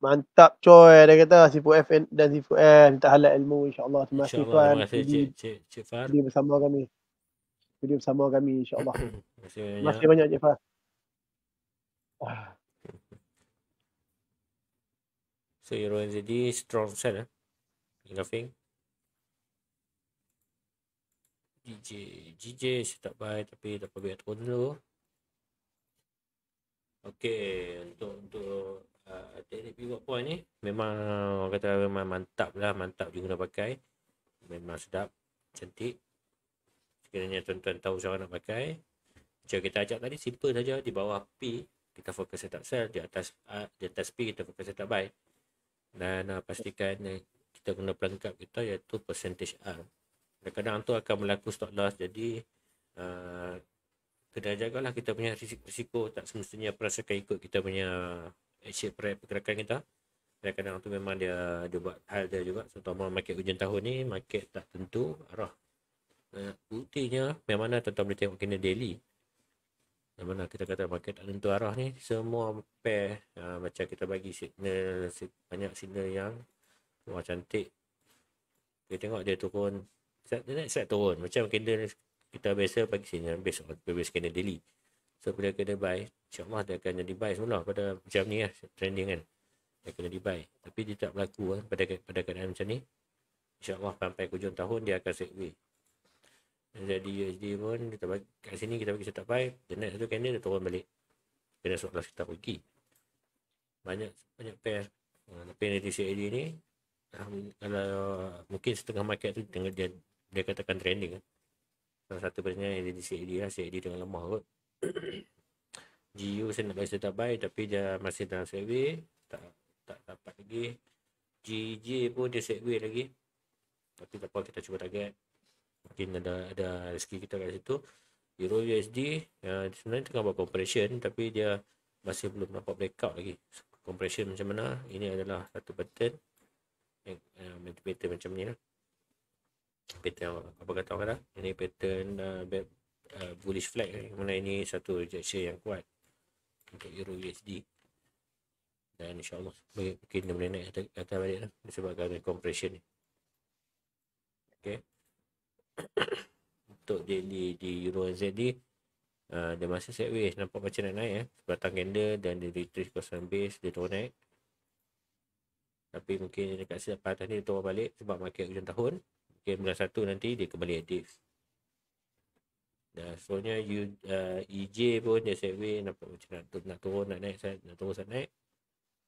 Mantap coy dia kata sifu f dan si sifu F minta halal ilmu insyaallah terima kasih tuan. Terima kasih cik cik Far. Dia bersama kami sudi bersama kami insyaAllah. Terima kasih banyak Encik Fah. So Euro NZD strong set eh? Laughing. DJ, DJ saya tak baik tapi tak apa biar turun dulu. Okay, untuk untuk uh, teknik pivot point ni memang kata memang mantap lah, mantap juga nak pakai. Memang sedap, cantik sekiranya tuan-tuan tahu cara nak pakai cara kita ajak tadi simple saja di bawah P kita fokus setup sell di atas A, di atas P kita fokus setup buy dan uh, pastikan uh, kita guna pelengkap kita iaitu percentage R kadang kadang tu akan berlaku stop loss jadi uh, ah, kena jagalah kita punya risiko-risiko tak semestinya perasakan ikut kita punya exit rate pergerakan kita kadang kadang tu memang dia dia buat hal dia juga terutama market hujan tahun ni market tak tentu arah Eh, buktinya memang mana tuan-tuan boleh tengok kena daily yang mana kita kata market tak tentu arah ni semua pair uh, macam kita bagi signal banyak signal yang wah cantik kita tengok dia turun set dia naik set turun macam candle kita biasa bagi signal based on previous candle daily so bila kena buy insyaAllah dia akan jadi buy semula pada jam ni lah trending kan dia kena di buy tapi dia tak berlaku kan, pada, pada keadaan macam ni insyaAllah sampai hujung tahun dia akan segway jadi USD pun kita bagi, kat sini kita bagi setup buy. The next satu candle dia turun balik. Kena sebab kelas kita pergi. Banyak banyak pair. Ah, tapi yang dia CID ni. Um, kalau mungkin setengah market tu tengah dia, dia katakan trending kan. satu pernya yang dia CID lah. CID dengan lemah kot. GU saya nak bagi setup buy. Tapi dia masih dalam survey. Tak tak dapat lagi. GJ pun dia segway lagi. Tapi tak apa kita cuba target mungkin ada ada rezeki kita kat situ euro USD uh, ya, sebenarnya tengah buat compression tapi dia masih belum dapat breakout lagi compression macam mana ini adalah satu pattern yang uh, pattern macam ni lah pattern apa kata orang kata ini pattern uh, uh, bullish flag yang mana ini satu rejection yang kuat untuk euro USD dan insyaAllah mungkin dia boleh naik atas balik lah disebabkan compression ni Okay untuk di di di euro NZD uh, ada masa sideways nampak macam nak naik eh batang candle dan dia retrace kawasan base dia turun naik tapi mungkin dekat sini dapat atas ni dia turun balik sebab market hujung tahun mungkin bulan satu nanti dia kembali adif dan soalnya you, uh, EJ pun dia sideways nampak macam nak, nak turun nak naik saya, nak turun saya naik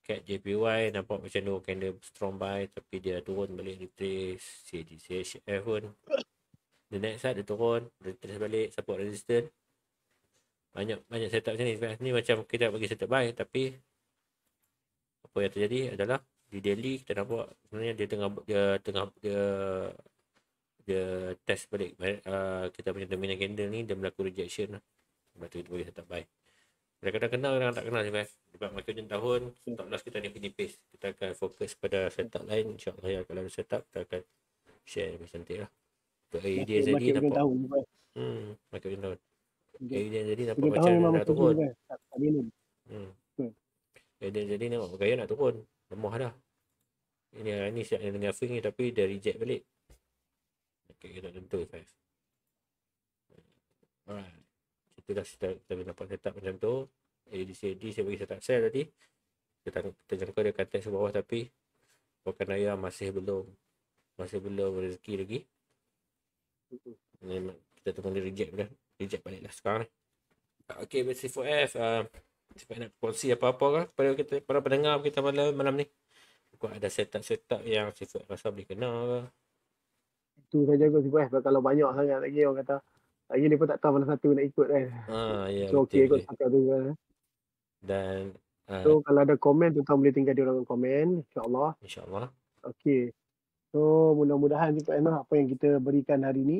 Cat JPY nampak macam dua candle strong buy tapi dia turun balik retrace CDCHF pun The next side dia turun, retrace balik, support resistance. Banyak banyak setup macam ni. Sebab ni macam kita bagi setup buy tapi apa yang terjadi adalah di daily kita nampak sebenarnya dia tengah dia tengah dia dia test balik uh, kita punya dominant candle ni dia berlaku rejection lah. Sebab tu kita boleh setup buy. Kadang-kadang kenal, kadang tak kenal sebab sebab macam macam tahun stop kita ni punya pace. Kita akan fokus pada setup lain. InsyaAllah ya, kalau ada setup kita akan share lebih cantik lah. Pak Eri Udin Azadi nampak. Makin tahu. Hmm, makin okay. tahu. Pak Eri Udin Azadi nampak macam nak turun. Hmm. Pak Eri Udin Azadi nampak gaya nak turun. Lemah dah. Ini ah, ni siap yang dengan Fing ni tapi dia reject balik. Okay, kita tak tentu Five. Alright. Kita dah kita, kita dapat setup macam tu. ADC AD saya bagi setup sell tadi. Kita, kita jangka dia akan test bawah tapi Pakan Ayah masih belum masih belum rezeki lagi mm kita tengah dia reject dah. Reject balik lah sekarang ni. Okay, C4F. Uh, nak kongsi apa-apa kan kepada kita, para pendengar kita malam, malam ni. Kau ada setup-setup yang C4F rasa boleh kenal ke? Itu saja kot c 4 eh. Kalau banyak sangat lagi orang kata. Lagi ni pun tak tahu mana satu nak ikut kan. Ah, yeah, so, okay kot satu tu kan. Dan... Uh, so, kalau ada komen, tuan boleh tinggal di orang komen. Insya Allah. Okay. So mudah-mudahan juga Enoh apa yang kita berikan hari ini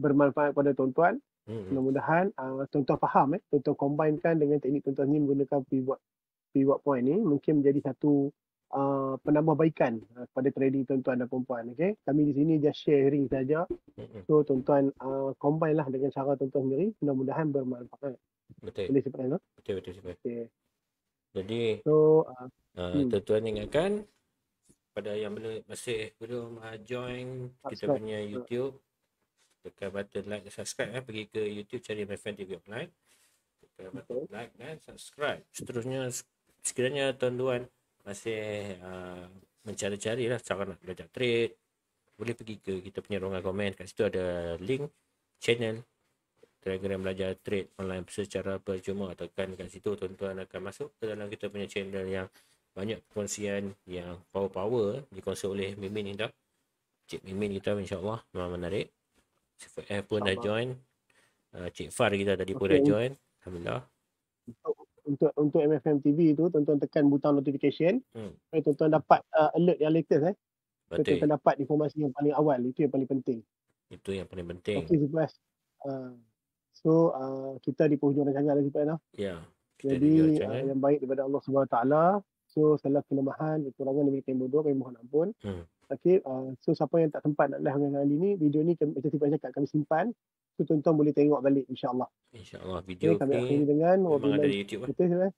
bermanfaat pada tuan-tuan. Hmm. Mudah-mudahan uh, tuan-tuan faham eh. Tuan-tuan combinekan dengan teknik tuan-tuan ni menggunakan pivot pivot point ini mungkin menjadi satu uh, penambahbaikan uh, kepada trading tuan-tuan dan puan-puan. Okay? Kami di sini just sharing saja. Hmm. So tuan-tuan uh, combine lah dengan cara tuan-tuan sendiri. Mudah-mudahan bermanfaat. Betul. Boleh sebab Betul-betul sebab. Okay. Jadi, so, uh, uh, tuan-tuan ingatkan kepada yang belum masih belum uh, join subscribe. kita punya YouTube tekan button like dan subscribe eh pergi ke YouTube cari my friend TV online tekan button okay. like dan subscribe seterusnya sekiranya tuan-tuan masih uh, mencari-cari lah cara nak belajar trade boleh pergi ke kita punya ruangan komen kat situ ada link channel Telegram belajar trade online secara percuma tekan kat situ tuan-tuan akan masuk ke dalam kita punya channel yang banyak perkongsian yang power-power eh, dikongsikan oleh Mimin kita. Cik Mimin kita Allah memang menarik. Cik Fah eh, pun dah join. Uh, Cik Far kita tadi okay. pun dah join. Alhamdulillah. Untuk untuk MFM TV tu, tuan-tuan tekan butang notification. Hmm. Supaya tuan-tuan dapat uh, alert yang latest eh. Betul. tuan-tuan dapat informasi yang paling awal. Itu yang paling penting. Itu yang paling penting. Okey, sebelas. Uh, ah, so, uh, kita di penghujung rancangan lagi, Pak Ya. Yeah. Jadi, uh, yang baik daripada Allah Subhanahu SWT. So salah kelemahan kekurangan daripada kami berdua kami mohon ampun. Hmm. Okay. Uh, so siapa yang tak sempat nak live dengan Ali ni video ni kami, macam tiba cakap kami simpan. So tuan-tuan boleh tengok balik insyaAllah. InsyaAllah video okay, kami ni dengan, memang wabila, ada YouTube kan? Betul.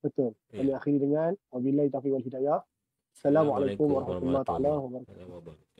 betul. Yeah. Kami akhiri dengan Wabila Itafiq Wal Hidayah. Assalamualaikum, Assalamualaikum warahmatullahi wabarakatuh.